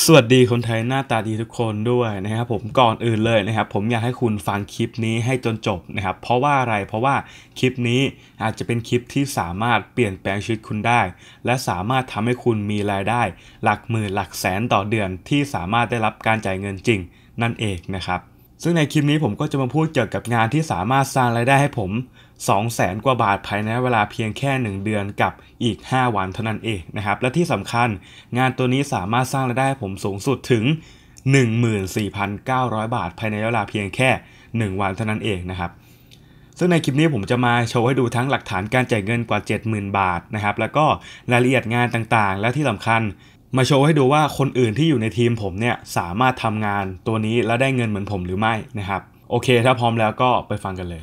สวัสดีคนไทยหน้าตาดีทุกคนด้วยนะครับผมก่อนอื่นเลยนะครับผมอยากให้คุณฟังคลิปนี้ให้จนจบนะครับเพราะว่าอะไรเพราะว่าคลิปนี้อาจจะเป็นคลิปที่สามารถเปลี่ยนแปลงชีวิตคุณได้ และสามารถทำให้คุณมีรายได้ หลักหมื่นหลักแสนต่อเดือนที่สามารถได้รับการจ่ายเงินจริงนั่นเองนะครับซึ่งในคลิปนี้ผมก็จะมาพูดเกี่ยวกับงานที่สามารถสร้างรายได้ให้ผม2 0 0นกว่าบาทภายในเวลาเพียงแค่ 1 เดือนกับอีก 5 วันเท่านั้นเองนะครับและที่สำคัญงานตัวนี้สามารถสร้างรายได้ผมสูงสุดถึง 14,900 บาทภายในเวลาเพียงแค่ 1 วันเท่านั้นเองนะครับซึ่งในคลิปนี้ผมจะมาโชว์ให้ดูทั้งหลักฐานการจ่ายเงินกว่า 70,000 บาทนะครับแล้วก็รายละเอียดงานต่างๆ และที่สำคัญ มาโชว์ให้ดูว่าคนอื่นที่อยู่ในทีมผมเนี่ยสามารถทำงานตัวนี้แล้วได้เงินเหมือนผมหรือไม่นะครับโอเค ถ้าพร้อมแล้วก็ไปฟังกันเลย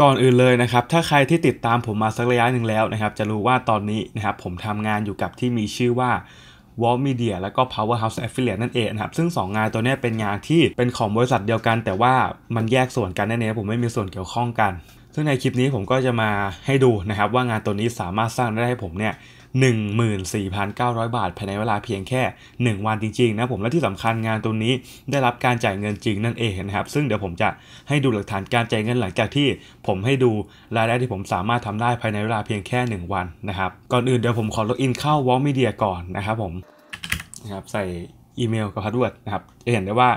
ก่อนอื่นเลยนะครับถ้าใครที่ติดตามผมมาสักระยะหนึ่งแล้วนะครับ จะรู้ว่าตอนนี้นะครับผมทำงานอยู่กับที่มีชื่อว่า w a l l Media และก็ Powerhouse Affiliate นั่นเองนะครับ ซึ่ง 2 งานตัวนี้เป็นงานที่เป็นของบริษัทเดียวกันแต่ว่ามันแยกส่วนกันแน่ๆผมไม่มีส่วนเกี่ยวข้องกัน ซึ่งในคลิปนี้ผมก็จะมาให้ดูนะครับ ว่างานตัวนี้สามารถสร้างได้ให้ผมเนี่ย14,900 บาทภายในเวลาเพียงแค่ 1 วันจริงๆนะผมและที่สำคัญงานตัวนี้ ได้รับการจ่ายเงินจริงนั่นเองนะครับซึ่งเดี๋ยวผมจะให้ดูหลักฐานการจ่ายเงินหลังจากที่ผมให้ดูรายได้ที่ผมสามารถทำได้ภายในเวลาเพียงแค่ 1 วันนะครับ ก่อนอื่นเดี๋ยวผมขอล็อกอินเข้าวอลมีเดียก่อนนะครับผมนะครับใส่อีเมลกับพาสเวิร์ดนะครับจะเห็นได้ว่า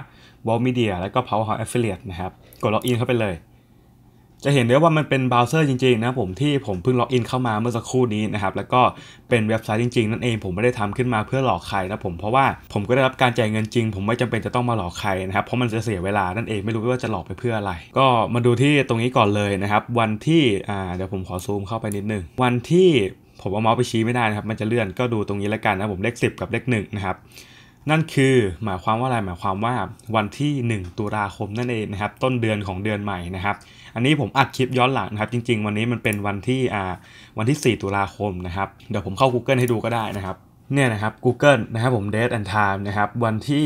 วอลมีเดียแล้วก็เพา Power ฟอฟ i เลียตนะครับกดล็อกอินเข้าไปเลยจะเห็นได้ว่ามันเป็นเบราว์เซอร์จริงๆนะผมที่ผมเพิ่งล็อกอินเข้ามาเมื่อสักครู่นี้นะครับ แล้วก็เป็นเว็บไซต์จริงๆ นั่นเอง ผมไม่ได้ทำขึ้นมาเพื่อหลอกใครนะผมเพราะว่าผมก็ได้รับการจ่ายเงินจริง ผมไม่จำเป็นจะต้องมาหลอกใครนะครับเพราะมันจะเสียเวลานั่นเองไม่รู้ว่าจะหลอกไปเพื่ออะไร ก็มาดูที่ตรงนี้ก่อนเลยนะครับ วันที่อ่าเดี๋ยวผมขอซูมเข้าไปนิดนึงวันที่ผมเอาเมาส์ไปชี้ไม่ได้นะครับ มันจะเลื่อนก็ดูตรงนี้แล้วกันนะผมเลข10 กับเลข1นะครับนั่นคือหมายความว่าอะไรหมายความว่าวันที่ 1ตุลาคมนั่นเองนะครับ ต้นเดือนของเดือนใหม่นะครับอันนี้ผมอัดคลิปย้อนหลังนะครับจริงๆ วันนี้มันเป็นวันที่อ่าวันที่ 4 ตุลาคมนะครับเดี๋ยวผมเข้า Google ให้ดูก็ได้นะครับ เนี่ยนะครับ Google นะครับผม date and time นะครับวันที่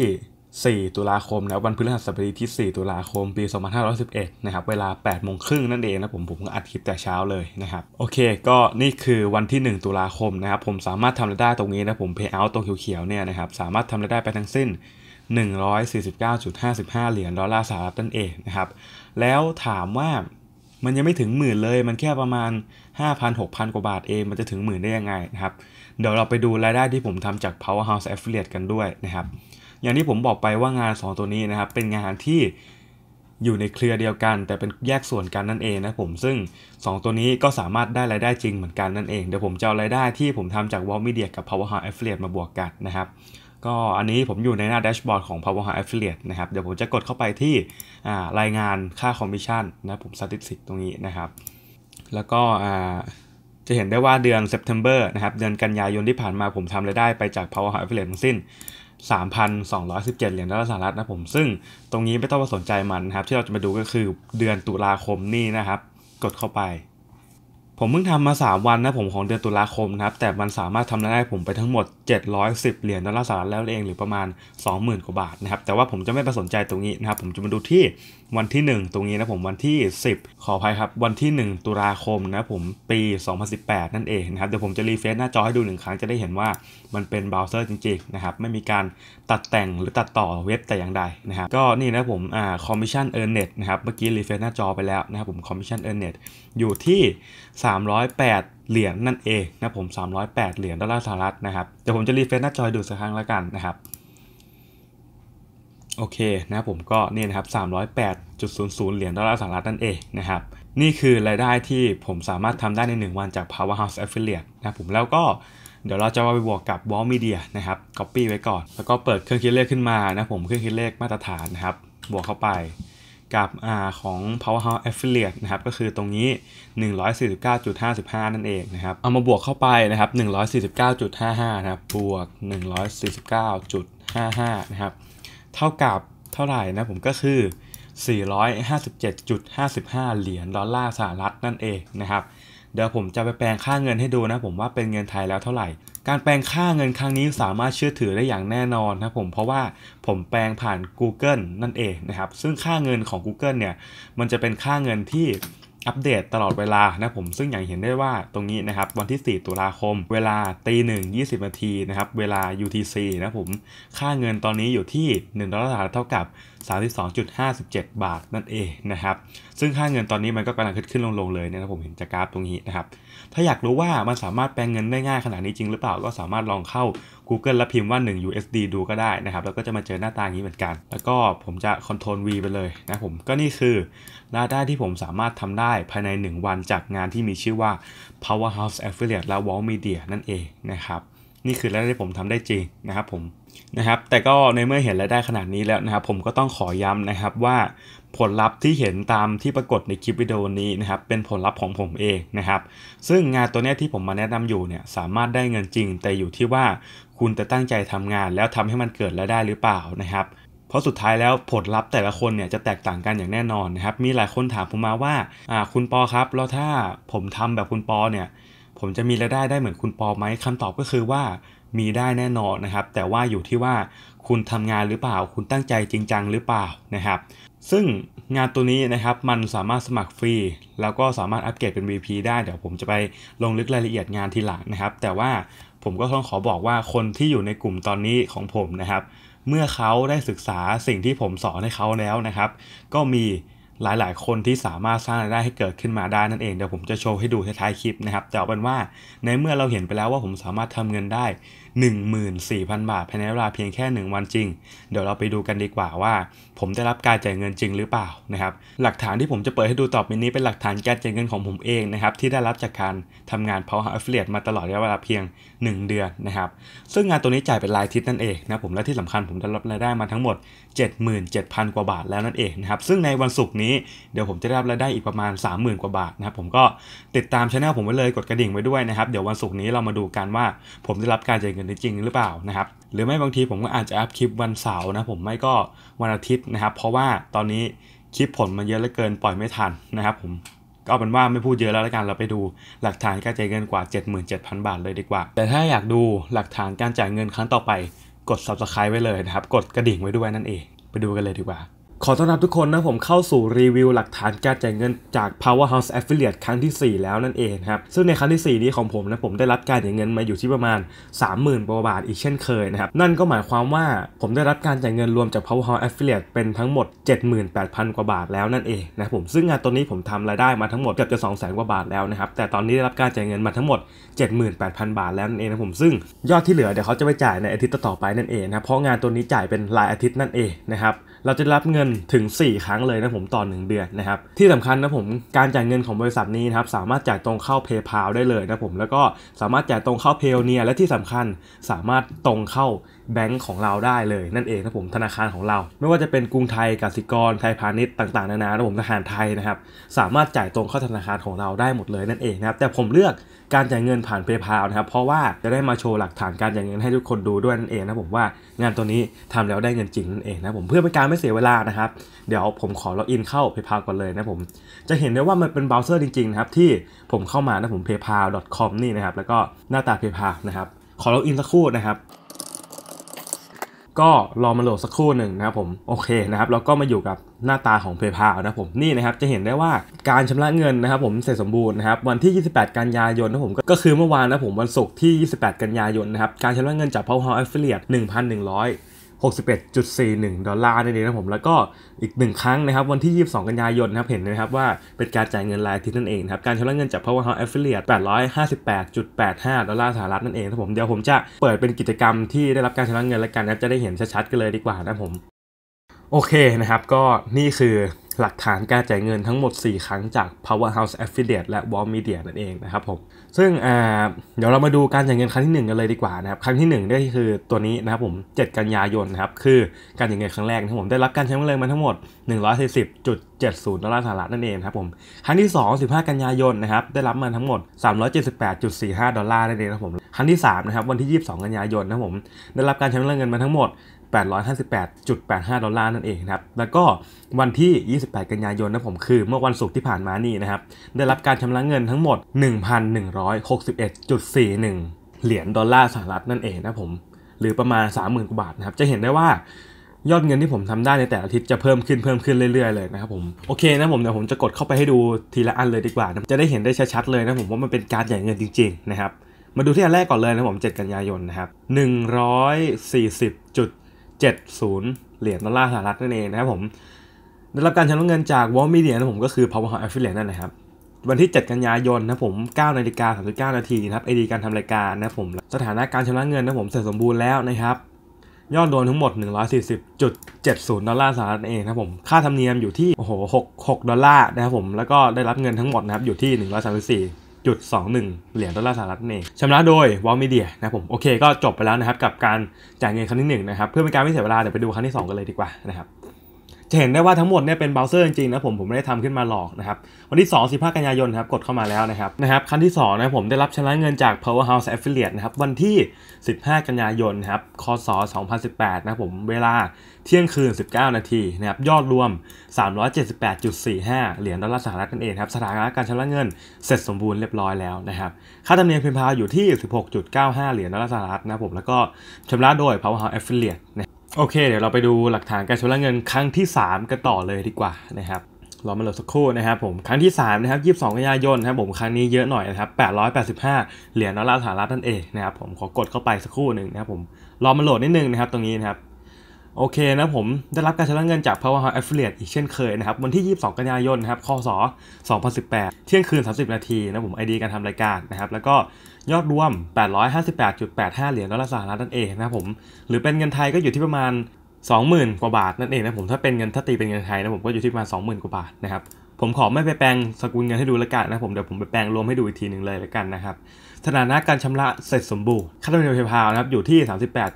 4 ตุลาคมนะวันพฤหัสบดีที่ 4 ตุลาคม ปี 2511นะครับเวลา8โมงครึ่งนั่นเองนะผมผมก็อัดคลิปแต่เช้าเลยนะครับโอเค ก็นี่คือวันที่ 1 ตุลาคมนะครับ ผมสามารถทำรายได้ตรงนี้นะผม payout ตรงเขียวๆเนี่ยนะครับสามารถทำรายได้ไปทั้งสิ้น 149.55เหรียญดอลลาร์สหรัฐนั่นเองนะครับแล้วถามว่ามันยังไม่ถึงหมื่นเลย มันแค่ประมาณ 5,000-6,000 กว่าบาทเอง มันจะถึงหมื่นได้ยังไงนะครับเดี๋ยวเราไปดูรายได้ที่ผมทำจาก Powerhouse Affiliate กันด้วยนะครับอย่างที่ผมบอกไปว่างาน 2 ตัวนี้นะครับเป็นงานที่อยู่ในเครือเดียวกัน แต่เป็นแยกส่วนกันนั่นเองนะผมซึ่ง 2 ตัวนี้ก็สามารถได้รายได้จริงเหมือนกันนั่นเอง เดี๋ยวผมจะเอารายได้ที่ผมทำจาก w a l l Media กับ Powerhouse Affiliate มาบวกกันนะครับก็อันนี้ผมอยู่ในหน้าแดชบอร์ดของ Power Hub Affiliate นะครับ เดี๋ยวผมจะกดเข้าไปที่รายงานค่าคอมมิชชั่นนะผมสถิติตรงนี้นะครับ แล้วก็จะเห็นได้ว่าเดือน September นะครับ เดือนกันยายนที่ผ่านมาผมทำรายได้ไปจาก Power Hub Affiliate ทั้งสิ้น 3,217 เหรียญดอลลาร์สหรัฐนะผม ซึ่งตรงนี้ไม่ต้องมาสนใจมันนะครับ ที่เราจะมาดูก็คือเดือนตุลาคมนี่นะครับ กดเข้าไปผมเพิ่งทำมา 3 วันนะผมของเดือน ตุลาคมนะครับแต่มันสามารถทำรายได้ผมไปทั้งหมด 710 เหรียญดอลลาร์สหรัฐแล้ว เองหรือประมาณ 20,000 กว่า บาทนะครับแต่ว่าผมจะไม่ไปสนใจตรงนี้นะครับผม จะมาดูที่วันที่ 1 ตรงนี้นะผมวันที่ 10 ขออภัย ครับ วันที่ 1 ตุลาคมนะผมปี 2018 นั่นเองนะครับเดี๋ยว ผมจะ รีเฟซหน้าจอให้ดูหนึ่งครั้งจะได้เห็นว่ามันเป็นเบราว์เซอร์จริงๆนะครับไม่มีการตัดแต่งหรือตัดต่อเว็บแต่อย่างใดนะครับก็นี่นะผมอ่าคอมมิชชั่นเออร์เน็ตนะครับเมื่อกี้รีเฟซหน้าจอไปแล้วนะครับผมคอมมิชชั่นเออร์เน็ตอยู่ที่ 308 เหรียญนั่นเองนะผม 308 เหรียญดอลลาร์สหรัฐนะครับ เดี๋ยวผมจะรีเฟรชหน้าจอดูสักครั้งแล้วกันนะครับ โอเคนะผมก็นี่นะครับ 308.00 เหรียญดอลลาร์สหรัฐนั่นเองนะครับ นี่คือรายได้ที่ผมสามารถทำได้ใน1 วันจาก Powerhouse Affiliate นะผมแล้วก็เดี๋ยวเราจะมาไปบวกกับ w อ l ม m เดียนะครับ Copy ไว้ก่อน แล้วก็เปิดเครื่องคิดเลขขึ้นมานะผมเครื่องคิดเลขมาตรฐานนะครับ บวกเข้าไปกับอ่าของ Powerhouse Affiliate นะครับ ก็คือตรงนี้ 149.55 นั่นเองนะครับ เอามาบวกเข้าไปนะครับ 149.55 นะครับบวก149.55 นะครับ เท่ากับเท่าไหร่นะผมก็คือ 457.55 เหรียญดอลลาร์สหรัฐนั่นเองนะครับ เดี๋ยวผมจะไปแปลงค่าเงินให้ดูนะผมว่าเป็นเงินไทยแล้วเท่าไหร่การแปลงค่าเงินครั้งนี้สามารถเชื่อถือได้อย่างแน่นอนนะผมเพราะว่าผมแปลงผ่าน Google นั่นเองนะครับซึ่งค่าเงินของ Google เนี่ยมันจะเป็นค่าเงินที่อัปเดตตลอดเวลานะผมซึ่งอย่างเห็นได้ว่าตรงนี้นะครับ วันที่ 4 ตุลาคม เวลาตีหนึ่งยีนาทีนะครับเวลา UTC นะผมค่าเงินตอนนี้อยู่ที่1ดอลลาร์เท่ากับ32.57 บาทนั่นเองนะครับซึ่งค่าเงินตอนนี้มันก็กำลังขึ้นขึ้นลงลงเลยนะครับผมเห็นจากกราฟตรงนี้นะครับถ้าอยากรู้ว่ามันสามารถแปลงเงินได้ง่ายขนาดนี้จริงหรือเปล่าก็สามารถลองเข้า Google แล้วพิมพ์ว่า 1 USD ดูก็ได้นะครับ แล้วก็จะมาเจอหน้าตาอย่างนี้เหมือนกัน แล้วก็ผมจะ Ctrl V ไปเลยนะผมก็นี่คือรายได้ที่ผมสามารถทำได้ภายใน 1 วันจากงานที่มีชื่อว่า Powerhouse Affiliate และ Wall Media นั่นเองนะครับ นี่คือรายได้ที่ผมทำได้จริงนะครับผมนะครับแต่ก็ในเมื่อเห็นรายได้ขนาดนี้แล้วนะครับผมก็ต้องขอย้ำนะครับว่าผลลัพธ์ที่เห็นตามที่ปรากฏในคลิปวิดีโอนี้นะครับ เป็นผลลัพธ์ของผมเองนะครับ ซึ่งงานตัวนี้ที่ผมมาแนะนำอยู่เนี่ย สามารถได้เงินจริง แต่อยู่ที่ว่าคุณจะตั้งใจทำงาน แล้วทำให้มันเกิดรายได้หรือเปล่านะครับ เพราะสุดท้ายแล้วผลลัพธ์แต่ละคนเนี่ยจะแตกต่างกันอย่างแน่นอนนะครับ มีหลายคนถามผมมาว่าอ่า คุณปอครับ แล้วถ้าผมทำแบบคุณปอเนี่ย ผมจะมีรายได้ได้เหมือนคุณปอไหมคำตอบก็คือว่า มีได้แน่นอนนะครับ แต่ว่าอยู่ที่ว่าคุณทำงานหรือเปล่า คุณตั้งใจจริงจังหรือเปล่านะครับซึ่งงานตัวนี้นะครับมันสามารถสมัครฟรี แล้วก็สามารถอัปเกรดเป็น VP ได้เดี๋ยวผมจะไปลงลึกรายละเอียดงานทีหลังนะครับ แต่ว่าผมก็ต้องขอบอกว่าคนที่อยู่ในกลุ่มตอนนี้ของผมนะครับ เมื่อเขาได้ศึกษาสิ่งที่ผมสอนให้เขาแล้วนะครับ ก็มีหลายๆ คนที่สามารถสร้างรายได้ให้เกิดขึ้นมาได้นั่นเองเดี๋ยวผมจะโชว์ให้ดูท้ายๆคลิปนะครับแต่เอาเป็นว่าในเมื่อเราเห็นไปแล้วว่าผมสามารถทำเงินได้14,000 บาทภายในเวลาเพียงแค่ 1 วันจริง เดี๋ยวเราไปดูกันดีกว่าว่า ผมได้รับการจ่ายเงินจริงหรือเปล่านะครับ หลักฐานที่ผมจะเปิดให้ดูต่อไปนี้เป็นหลักฐานการจ่ายเงินของผมเองนะครับ ที่ได้รับจากการทำงานเพาะหา affiliate มาตลอดระยะเวลาเพียง1 เดือนนะครับ ซึ่งงานตัวนี้จ่ายเป็นรายทิศนั่นเองนะผม และที่สำคัญผมได้รับรายได้มาทั้งหมด77,000 กว่าบาทแล้วนั่นเองนะครับ ซึ่งในวันศุกร์นี้เดี๋ยวผมจะได้รับรายได้อีกประมาณ 30,000 กว่าบาทนะครับผมก็ติดตามช่องผมไว้เลยกดกระดิ่งไว้ด้วยนะครับ เดี๋ยววันศุกร์นี้เรามาดูกันว่าผมได้รับการจ่ายเงินจริงหรือเปล่านะครับ หรือไม่บางทีผมก็อาจจะอัพคลิปวันเสาร์นะผม ไม่ก็วันอาทิตย์นะครับ เพราะว่าตอนนี้คลิปผลมันเยอะเหลือเกินปล่อยไม่ทันนะครับ ผมก็เป็นว่าไม่พูดเยอะแล้วละกันเราไปดูหลักฐานการจ่ายเงินกว่า 77,000 บาทเลยดีกว่า แต่ถ้าอยากดูหลักฐานการจ่ายเงินครั้งต่อไป กด subscribe ไว้เลยนะครับ กดกระดิ่งไว้ด้วยนั่นเอง ไปดูกันเลยดีกว่าขอต้อนรับทุกคนนะผมเข้าสู่รีวิวหลักฐานการจ่ายเงินจาก Powerhouse Affiliate ครั้งที่ 4 แล้วนั่นเองครับซึ่งในครั้งที่ 4 นี้ของผมนะผมได้รับการจ่ายเงินมาอยู่ที่ประมาณ 30,000่บาทอีกเช่นเคยนะครับนั่นก็หมายความว่าผมได้รับการจ่ายเงินรวมจาก Powerhouse Affiliate เป็นทั้งหมด 78,000กว่าบาทแล้วนั่นเองนะผมซึ่งงานตัวนี้ผมทำรายได้มาทั้งหมดเกือบจะ200,000กว่าบาทแล้วนะครับ แต่ตอนนี้ได้รับการจ่ายเงินมาทั้งหมด78,000 บาทแล้วนั่นเองนะผมซึ่งยอดที่เหลือเดี๋ยวเขาจะไปจ่ายในอาทิตย์ต่อไปนั่นเองนะเพราะงานตัวนี้จ่ายเป็นรายอาทิตย์นั่นเองนะครับเราจะรับเงินถึง 4 ครั้งเลยนะผมต่อ1เดือนนะครับ ที่สำคัญนะผมการจ่ายเงินของบริษัทนี้นะครับ สามารถจ่ายตรงเข้า PayPal ได้เลยนะผม แล้วก็สามารถจ่ายตรงเข้า p a y o n e e r และที่สำคัญสามารถตรงเข้าแบงก์ของเราได้เลยนั่นเองนะผมธนาคารของเรา ไม่ว่าจะเป็นกรุงไทยกสิกรไทยพาณิชย์ต่าง ๆนานานะผมธนาคารไทยนะครับ สามารถจ่ายตรงเข้าธนาคารของเราได้หมดเลยนั่นเองนะครับ แต่ผมเลือกการจ่ายเงินผ่านเพย์พานะครับเพราะว่าจะได้มาโชว์หลักฐานการจ่ายเงินให้ทุกคนดูด้วยนั่นเองนะผมว่างานตัวนี้ทำแล้วได้เงินจริงนั่นเองนะผมเพื่อเป็นการไม่เสียเวลานะครับ เดี๋ยวผมขอล็อกอินเข้าเพย์พาก่อนเลยนะผมจะเห็นได้ว่ามันเป็นเบราว์เซอร์จริงๆนะครับที่ผมเข้ามานะผม paypal.com นี่นะครับแล้วก็หน้าตา paypal นะครับขอล็อกอินสักครู่นะครับก็รอมาโหลดสักครู่หนึ่งนะครับผมโอเคนะครับเราก็มาอยู่กับหน้าตาของ PayPal นะผมนี่นะครับจะเห็นได้ว่าการชำระเงินนะครับผมเสร็จสมบูรณ์นะครับวันที่ 28 กันยายนนะผมก็คือเมื่อวานนะผมวันศุกร์ที่28 กันยายนนะครับการชำระเงินจาก p a y ์แอ Affiliate 1,100 61.41ดอลลาร์นั่นเองนะผมแล้วก็อีกหนึ่งครั้งนะครับวันที่ 22 กันยายนนะครับเห็นนะครับว่าเป็นการจ่ายเงินรายอาทิตย์นั่นเองครับการชำระเงินจากพาวเวอร์ h o u s ์แอฟเฟลียต858.85ดอลลาร์สหรัฐนั่นเองนะผมเดี๋ยวผมจะเปิดเป็นกิจกรรมที่ได้รับการชำระเงินแล้วกันนะจะได้เห็นชัดๆกันเลยดีกว่านะผมโอเคนะครับก็นี่คือหลักฐานการจ่ายเงินทั้งหมด 4 ครั้งจาก Powerhouse Affiliate และ Wall Media นั่นเองนะครับผม ซึ่งเดี๋ยวเรามาดูการจ่ายเงินครั้งที่1กันเลยดีกว่านะครับ ครั้งที่ 1 ได้คือตัวนี้นะครับผม 7 กันยายนนะครับ คือการจ่ายเงินครั้งแรกนะครับผม ได้รับการใช้เงินมาทั้งหมด 140.70 ดอลลาร์สหรัฐนั่นเองครับผม ครั้งที่2 15 กันยายนนะครับ ได้รับมาทั้งหมด 378.45 ดอลลาร์นั่นเองครับผม ครั้งที่3นะครับ วันที่ 22 กันยายนนะครับผม ได้รับการใช้เงินมาทั้งหมด858.85ดอลลาร์นั่นเองครับ แล้วก็วันที่ 28 กันยายนนะผม คือเมื่อวันศุกร์ที่ผ่านมานี่นะครับ ได้รับการชำระเงินทั้งหมด 1,161.41เหรียญดอลลาร์สหรัฐนั่นเองนะผม หรือประมาณ 30,000กว่าบาทนะครับ จะเห็นได้ว่ายอดเงินที่ผมทำได้ในแต่ละทิตย์จะเพิ่มขึ้นเพิ่มขึ้นเรื่อยๆ เลยนะครับผม โอเคนะผมเดี๋ยวผมจะกดเข้าไปให้ดูทีละอันเลยดีกว่านะจะได้เห็นได้ชัดๆเลยนะผมว่ามันเป็นการใหญ่เงินจริงๆนะครับมาดูที่อันแรกก่อนเลยนะผม7กันยายนนะครับ140.7 70เหรียญดอลลาร์สหรัฐนั่นเองนะครับผมได้รับการชำระเงินจากวอลมีเดียนะผมก็คือเว w e r h o u s e a ฟ f i l เ a t e นั่นนะครับวันที่ 7 กันยายนนะผม9นาฬิกา39นาทีนะครับไอดีการทำรายการนะผมสถานะการชำระเงินนะผมเสร็จสมบูรณ์แล้วนะครับยอดโดนทั้งหมด 140.70ดอลลาร์สหรัฐเองนะผมค่าธรรมเนียมอยู่ที่โอ้โห6 6ดอลลาร์นะครับผมแล้วก็ได้รับเงินทั้งหมดนะครับอยู่ที่ 134 1 2 1เหรียญดอลลาร์สหรัฐเองชำระโดยวอลมีเดียนะผมโอเคก็จบไปแล้วนะครับกับการจ่ายเงินครั้งที่1นะครับเพื่อเป็นการไม่เสียเวลาเดี๋ยวไปดูครั้งที่2กันเลยดีกว่านะครับจะเห็นได้ว่าทั้งหมดเนี่ยเป็นเบราว์เซอร์จริงๆนะผมผมไม่ได้ทำขึ้นมาหลอกนะครับ วันที่2 15กันยายนครับกดเข้ามาแล้วนะครับนะครับขั้นที่2นะผมได้รับชำระเงินจาก Powerhouse Affiliate นะครับวันที่ 15 กันยายนครับคศ2018นะผมเวลาเที่ยงคืน 19 นาทีนะครับยอดรวม 378.45 เหรียญดอลลาร์สหรัฐกันเองครับสถานะการชำระเงินเสร็จสมบูรณ์เรียบร้อยแล้วนะครับค่าธรรมเนียมพิมพ์พาอยู่ที่ 16.95 เหรียญดอลลาร์สหรัฐนะผมแล้วก็ชำระโดย Powerhouse Affiliate นะโอเคเดี๋ยวเราไปดูหลักฐานการชำระเงินครั้งที่ 3 กันต่อเลยดีกว่านะครับรอมาโหลดสักครู่นะครับผมครั้งที่3นะครับ22กันยายนนะครับผมครั้งนี้เยอะหน่อยนะครับ885 เหรียญดอลลาร์สหรัฐนั่นเองนะครับผมขอกดเข้าไปสักครู่หนึ่งนะครับผมรอมาโหลดนิดนึงนะครับตรงนี้นะครับโอเคนะผมได้รับการชำระเงินจาก Powerhouse Affiliate อีกเช่นเคยนะครับ วันที่ 22 กันยายนนะครับคศ2018 เที่ยงคืน 30 นาทีนะผม ID การทำรายการนะครับ แล้วก็ยอดรวม 858.85 เหรียญดอลลาร์สหรัฐนั่นเองนะผม หรือเป็นเงินไทยก็อยู่ที่ประมาณ 20,000 กว่าบาทนั่นเองนะผมถ้าเป็นเงินถ้าตีเป็นเงินไทยนะผมก็อยู่ที่ประมาณ 20,000 กว่าบาทนะครับผมขอไม่ไปแปลง สกุลเงินให้ดูแล้วกันนะผมเดี๋ยวผมไปแปลงรวมให้ดูอีกทีหนึ่งเลยแล้วกันนะครับสถานะการชำระเสร็จสมบูรณ์ ค่าธรรมเนียมเพย์พานะครับ อยู่ที่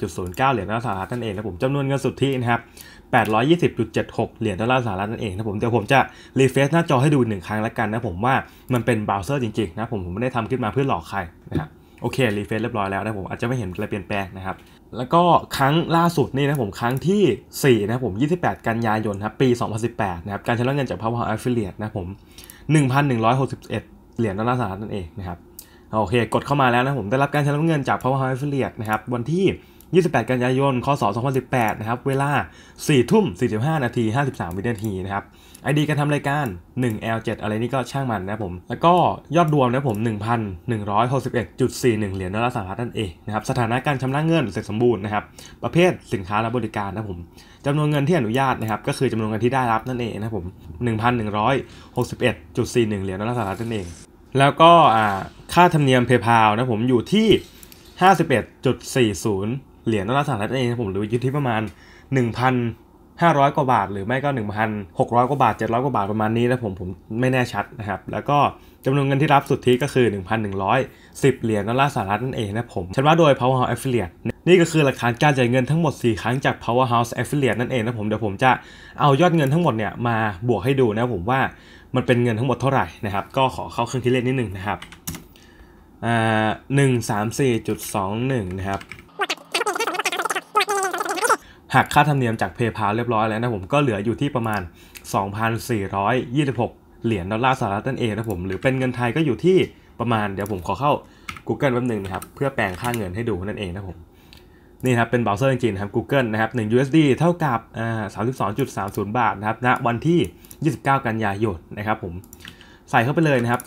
38.09 เหรียญดอลลาร์สหรัฐนั่นเองนะผมจำนวนเงินสุทธินะครับ820.76เหรียญดอลลาร์สหรัฐนั่นเองนะผม เดี๋ยวผมจะ รีเฟซหน้าจอให้ดูหนึ่งครั้งละกันนะผมว่ามันเป็นเบราว์เซอร์จริงๆนะผม ผมไม่ได้ทำขึ้นมาเพื่อหลอกใครนะครับโอเค รีเฟซเรียบร้อยแล้วนะผม อาจจะไม่เห็นอะไรเปลี่ยนแปลงนะครับ แล้วก็ครั้งล่าสุดนี่นะผม ครั้งที่ 4 นะผม 28กันยายนครับปี2018นะครับการชำระเงินจากอร์แอฟเฟลเลียตนะผม1,161เหรียญดอลลาร์สหรัฐนั่นเองนะครับโอเค กดเข้ามาแล้วนะผมได้รับการชำระเงินจาก Power House Affiliate นะครับวันที่ 28 กันยายนคศ2018 นะครับเวลา 4 ทุ่ม 45 นาที 53 วินาทีนะครับไอดีการทำรายการ 1L7 อะไรนี่ก็ช่างมันนะผมแล้วก็ยอดรวมนะผม 1,161.41 เหรียญดอลลาร์สหรัฐนั่นเองนะครับสถานะการชำระเงินเสร็จสมบูรณ์นะครับประเภทสินค้าและบริการนะผมจำนวนเงินที่อนุญาตนะครับก็คือจำนวนเงินที่ได้รับนั่นเองนะผม 1,161.41 เหรียญดอลลาร์สหรัฐนั่นเองแล้วก็ค่าธรรมเนียม PayPal นะผมอยู่ที่ 51.40 เหรียญดอลลาร์สหรัฐเองผมหรืออยู่ที่ประมาณ 1,500 กว่าบาทหรือไม่ก็ 1,600 กว่าบาท 700 กว่าบาทประมาณนี้นะผมผมไม่แน่ชัดนะครับ แล้วก็จำนวนเงินที่รับสุดที่ก็คือ 1,110 เหรียญดอลลาร์สหรัฐนั่นเองนะผมฉันว่าโดย Powerhouse Affiliate นี่ก็คือหลักฐานการจ่ายเงินทั้งหมด 4 ครั้งจาก Powerhouse Affiliate นั่นเองนะผมเดี๋ยวผมจะเอายอดเงินทั้งหมดเนี่ยมาบวกให้ดูนะผมว่ามันเป็นเงินทั้งหมดเท่าไหร่นะครับก็ขอเข้าเครื่องคิดเลขนิดนึงนะครับหนึ่งสามสี่จุดสองหนึ่งนะครับหักค่าธรรมเนียมจากเพย์พาเรียบร้อยแล้วนะผมก็เหลืออยู่ที่ประมาณ 2,426 เหรียญดอลลาร์สหรัฐนั่นเองนะผมหรือเป็นเงินไทยก็อยู่ที่ประมาณเดี๋ยวผมขอเข้า Google แป๊บนึงนะครับ เพื่อแปลงค่าเงินให้ดูนั่นเองนะผมนี่ครับเป็นเบราว์เซอร์จริงๆครับ Google นะครับ 1 USD เท่ากับ 32.30 บาทนะครับณนะวันที่ 29 กันยายนนะครับผม ใส่เข้าไปเลยนะครับ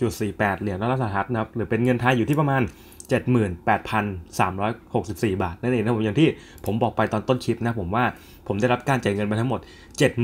2,226.48 เหรียญดอลลาร์สหรัฐนะครับ หรือเป็นเงินไทยอยู่ที่ประมาณ 78,364 บาท นั่นเองนะผม อย่างที่ผมบอกไปตอนต้นคลิปนะผมว่าผมได้รับการจ่ายเงินมาทั้งหมด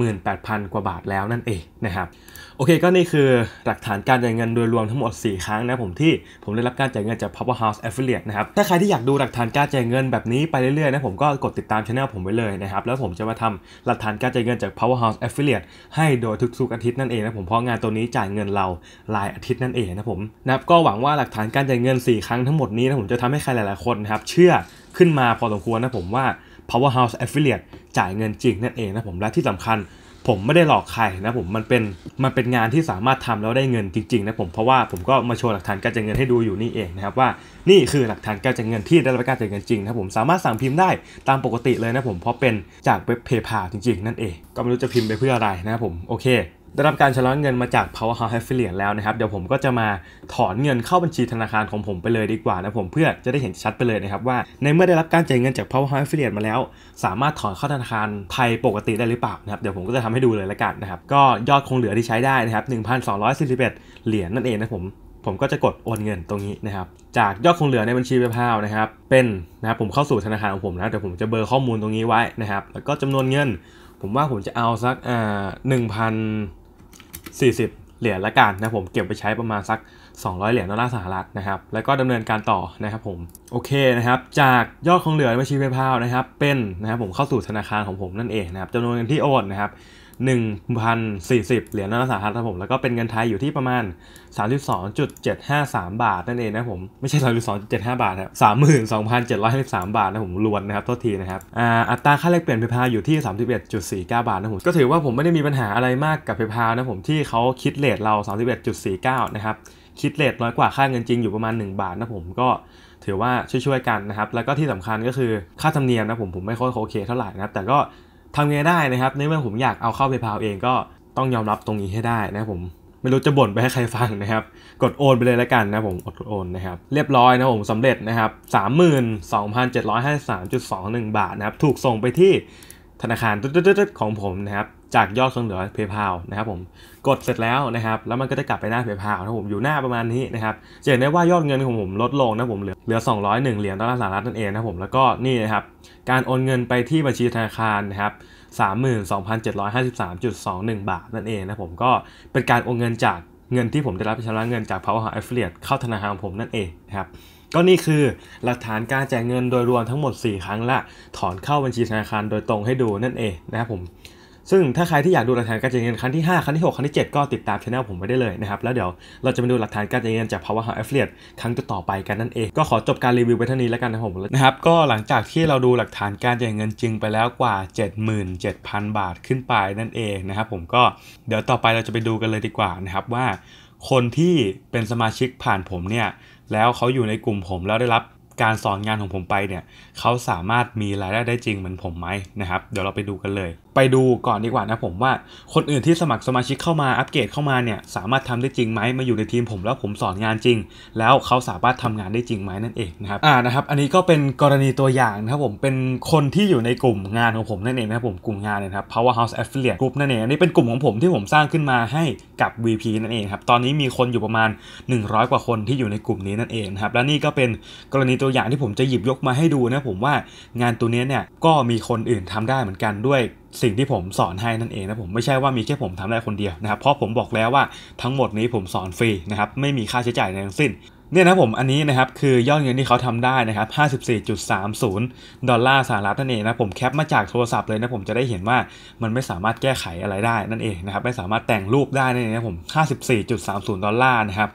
78,000 กว่าบาทแล้วนั่นเองนะครับ โอเคก็นี่คือหลักฐานการจ่ายเงินโดยรวมทั้งหมด4ครั้งนะผมที่ผมได้รับการจ่ายเงินจาก Powerhouse Affiliate นะครับ ถ้าใครที่อยากดูหลักฐานการจ่ายเงินแบบนี้ไปเรื่อยๆนะผมก็กดติดตามช่องผมไว้เลยนะครับ แล้วผมจะมาทำหลักฐานการจ่ายเงินจาก Powerhouse Affiliate ให้โดยทุกๆอาทิตย์นั่นเองนะผมเพราะงานตัวนี้จ่ายเงินเรารายอาทิตย์นั่นเองนะผมนะก็หวังว่าหลักฐานการจ่ายเงิน 4 ครั้งทั้งหมดนี้นะผมจะทำให้ใครหลายๆคนนะครับเชื่อขึ้นมาพอสมควรนะผมว่า powerhouse affiliate จ่ายเงินจริงนั่นเองนะผมและที่สำคัญ ผมไม่ได้หลอกใครนะผมมันเป็นมันเป็นงานที่สามารถทำแล้วได้เงินจริงๆนะผมเพราะว่าผมก็มาโชว์หลักฐานการจ่ายเงินให้ดูอยู่นี่เองนะครับว่านี่คือหลักฐานการจ่ายเงินที่ได้รับการจ่ายเงินจริงนะผมสามารถสั่งพิมพ์ได้ตามปกติเลยนะผมเพราะเป็นจากเว็บเพย์พาจริงๆนั่นเองก็ไม่รู้จะพิมพ์ไปเพื่ออะไรนะผมโอเคได้รับการชำระเงินมาจาก Powerhouse Affiliate แล้วนะครับ เดี๋ยวผมก็จะมาถอนเงินเข้าบัญชีธนาคารของผมไปเลยดีกว่านะผมเพื่อจะได้เห็นชัดไปเลยนะครับว่าในเมื่อได้รับการจ่ายเงินจาก Powerhouse Affiliate มาแล้ว สามารถถอนเข้าธนาคารไทยปกติได้หรือเปล่านะครับเดี๋ยวผมก็จะทำให้ดูเลยละกันนะครับก็ยอดคงเหลือที่ใช้ได้นะครับ1,241เหรียญนั่นเองนะผมผมก็จะกดโอนเงินตรงนี้นะครับจากยอดคงเหลือในบัญชีเวพาวนะครับเป็นนะครับผมเข้าสู่ธนาคารของผมนะเดี๋ยวผมจะเบอร์ข้อมูลตรงนี้ไว้นะครับแล้วก็จำนวนเงินผมว่าผมจะเอาสักอ่าหนึ่งพัน40 เหรียญละกันนะผมเก็บไปใช้ประมาณสัก 200 เหรียญดอลลาร์สหรัฐนะครับ แล้วก็ดำเนินการต่อนะครับ ผมโอเคนะครับ จากยอดของเหลือบัญชีเพย์พานะครับ เป็นนะครับผมเข้าสู่ธนาคารของผมนั่นเองนะครับจำนวนเงินที่โอนนะครับ1,040 เหรียญนอลลาร์สหรัฐครับผมแล้วก็เป็นเงินไทยอยู่ที่ประมาณ 32.753 บาทนั่นเองนะผมไม่ใช่32.75 บาทครับ 32,753บาทนะผมรวนนะครับโทษทีนะครับอ่าอัตราค่าแลกเปลี่ยนเพพาอยู่ที่ 31.49 บาทนะผมก็ถือว่าผมไม่ได้มีปัญหาอะไรมากกับเพพานะผมที่เขาคิดเลทเรา 31.49นะครับคิดเลทน้อยกว่าค่าเงินจริงอยู่ประมาณ 1 บาท นะผมก็ถือว่าช่วยๆกันนะครับแล้วก็ที่สำคัญก็คือค่าธรรมเนียมนะผมผมไม่ค่อยโอเคเท่าไหร่นะครับแต่ก็ทำไงได้นะครับในเมื่อผมอยากเอาเข้า PayPal เองก็ต้องยอมรับตรงนี้ให้ได้นะผมไม่รู้จะบ่นไปให้ใครฟังนะครับ กดโอนไปเลยแล้วกันนะผมกดโอนนะครับ เรียบร้อยนะผมสำเร็จนะครับ 32,753.21 บาทนะครับ ถูกส่งไปที่ธนาคารดของผมนะครับ จากยอดคงเหลือ PayPal นะครับผมกดเสร็จแล้วนะครับ แล้วมันก็จะกลับไปหน้าเพย์พาวนะผมอยู่หน้าประมาณนี้นะครับจะเห็นได้ว่ายอดเงินของผมลดลงนะผมเหลือเหลือ201เหรียญดอลลาร์สหรัฐนั่นเองนะผมแล้วก็นี่นะครับการโอนเงินไปที่บัญชีธนาคารนะครับ32,753.21 บาทนั่นเองนะผมก็เป็นการโอนเงินจากเงินที่ผมได้รับชำระเงิน จาก p o w e าร์ f i ฟ i a t e เข้าธนาคารผมนั่นเองนะครับก็นี่คือหลักฐานการแจกเงินโดยรวมทั้งหมด4ครั้งละถอนเข้าบัญชีธนาคารโดยตรงให้ดูนั่นเองนะครับผมซึ่งถ้าใครที่อยากดูหลักฐานการจ่ายเงินครั้งที่5ครั้งที่6ครั้งที่7ก็ติดตามช่องผมไว้ได้เลยนะครับแล้วเดี๋ยวเราจะไปดูหลักฐานการจ่ายเงินจาก Power House Affiliate ครั้งต่อไปกันนั่นเองก็ขอจบการรีวิวไปเท่านี้แล้วกันนะผมนะครับก็หลังจากที่เราดูหลักฐานการจ่ายเงินจริงไปแล้วกว่า77,000 บาทขึ้นไปนั่นเองนะครับผมก็เดี๋ยวต่อไปเราจะไปดูกันเลยดีกว่านะครับว่า คนที่เป็นสมาชิกผ่านผมเนี่ยแล้วเขาอยู่ในกลุ่มผมแล้วได้รับการสอนงานของผมไปเนี่ยเขาสามารถมีรายได้ได้จริงเหมือนผมไหมนะครับเดี๋ยวเราไปดูกันเลย ไปดูก่อนดีกว่านะผมว่า คนอื่นที่สมัครสมาชิกเข้ามาอัปเกรดเข้ามาเนี่ยสามารถทำได้จริงไหมมาอยู่ในทีมผมแล้วผมสอนงานจริง แล้วเขาสามารถทำงานได้จริงไหมนั่นเองนะครับอ่านะครับอันนี้ก็เป็นกรณีตัวอย่างนะครับผมเป็นคนที่อยู่ในกลุ่มงานของผมนั่นเองนะครับผมกลุ่มงานนะครับ powerhouse affiliate group นั่นเองอันนี้เป็นกลุ่มของผมที่ผมสร้างขึ้นมาให้กับ VP นั่นเองครับตอนนี้มีคนอยู่ประมาณ 100 กว่าคนที่อยู่ในกลุ่มนี้นั่นเองครับและนี่ก็เป็นกรณีตัวัวอย่างที่ผมจะหยิบยกมาให้ดูนะผมว่างานตัวนี้เนี่ยก็มีคนอื่นทำได้เหมือนกันด้วย สิ่งที่ผมสอนให้นั่นเองนะผมไม่ใช่ว่ามีแค่ผมทำได้คนเดียวนะครับเพราะผมบอกแล้วว่าทั้งหมดนี้ผมสอนฟรีนะครับไม่มีค่าใช้จ่ายใดทั้งสิ้น เนี่ยนะผมอันนี้นะครับคือยอดเงินที่เขาทำได้นะครับ54.30ดอลลาร์สหรัฐนั่นเองนะผมแคปมาจากโทรศัพท์เลยนะผมจะได้เห็นว่ามันไม่สามารถแก้ไขอะไรได้นั่นเองนะครับไม่สามารถแต่งรูปได้นั่นเองนะผม54.30ดอลลาร์นะครับ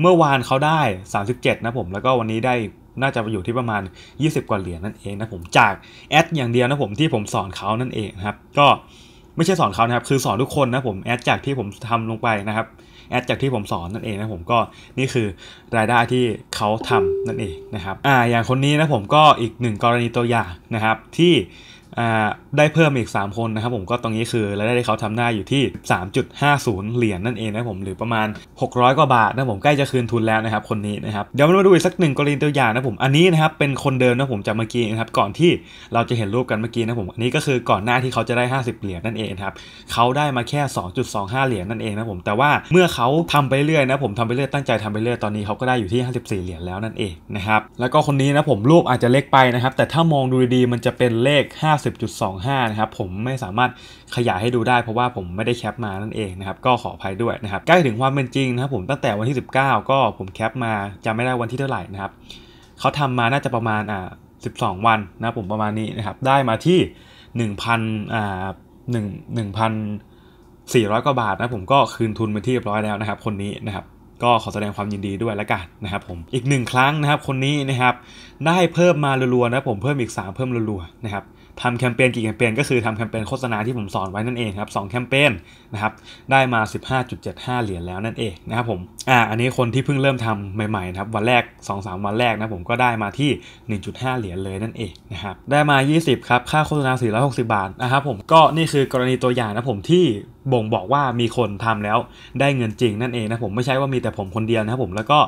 เมื่อวานเขาได้ 37นะผมแล้วก็วันนี้ได้น่าจะไปอยู่ที่ประมาณ 20 กว่าเหรียญนั่นเองนะผมจากแอดอย่างเดียวนะผมที่ผม สอนเขานั่นเองนะครับก็ไม่ใช่สอนเขานะครับคือสอนทุกคนนะผมแอดจากที่ผมทำลงไปนะครับแอดจากที่ผม สอนนั่นเองนะผมก็นี่คือรายได้ที่เขาทำนั่นเองนะครับอ่าอย่างคนนี้นะ ผมก็อีกหนึ่งกรณีตัวอย่างนะครับที่ได้เพิ่มอีก 3 คนนะครับผมก็ตรงนี้คือรายได้ที่เขาทำหน้อยู่ที่3.50เหรียญนนั่นเองนะผมหรือประมาณ600กว่าบาทนะผมใกล้จะคืนทุนแล้วนะครับ คนนี้นะครับเดี๋ยวมาดูอีกสักหนึ่งกรณีตัวอย่างนะผมอันนี้นะครับเป็นคนเดิมนะผมจากเมื่อกี้นะครับก่อนที่เราจะเห็นรูปกันเมื่อกี้นะผมอันนี้ก็คือก่อนหน้าที่เขาจะได้ 50 เหรียญนั่นเองครับเขาได้มาแค่2.25เหรียญนั่นเองนะผมแต่ว่าเมื่อเขาทำไปเรื่อยนะผมทำไปเรื่อยตั้งใจทำไปเรื่อยตอนนี้เขาก็ได้อยู่ที่ 54 เหรียญแล้วนั่นเองนะครับแล้วก็คนนี้นะผมรูปอาจจะเล็กไปนะครับแต่ถ้ามองดูดีๆมันจะเป็นเลข50ง0 2 5นะครับผมไม่สามารถขยายให้ดูได้ เพราะว่าผมไม่ได้แคปมานั่นเองนะครับก็ขออภัยด้วยนะครับใกล้ถึงความเป็นจริงนะครับผมตั้งแต่วันที่ 19 ก็ผมแคปมาจำไม่ได้วันที่เท่าไหร่นะครับเขาทำมาน่าจะประมาณอ่า12 วันนะผมประมาณนี้นะครับได้มาที่1,000อ่า1 1,400กว่าบาทนะผมก็คืนทุนไปที่เรียบร้อยแล้วนะครับคนนี้นะครับก็ขอแสดงความยินดีด้วยละกันนะครับผมอีกหนึ่งครั้งนะครับคนนี้นะครับได้เพิ่มมารัวๆนะผมเพิ่มอีก3เพิ่มรัวๆนะครับทำแคมเปญกี่แคมเปญก็คือทำแคมเปญโฆษณาที่ผมสอนไว้นั่นเองครับสแคมเปญนะครับได้มา 15.75 เหรียญแล้วนั่นเองนะครับผมอ่าอันนี้คนที่เพิ่งเริ่มทำใหม่ๆนะครับวันแรก2-3 วันแรกนะผมก็ได้มาที่ 1.5 เหรียญเลยนั่นเองนะครับได้มา 20ครับค่าโฆษณา460 บาทนะครับผมก็นี่คือกรณีตัวอย่างนะผมที่บ่งบอกว่ามีคนทำแล้วได้เงินจริงนั่นเองนะผมไม่ใช่ว่ามีแต่ผมคนเดียวนะครับผมแล้วก็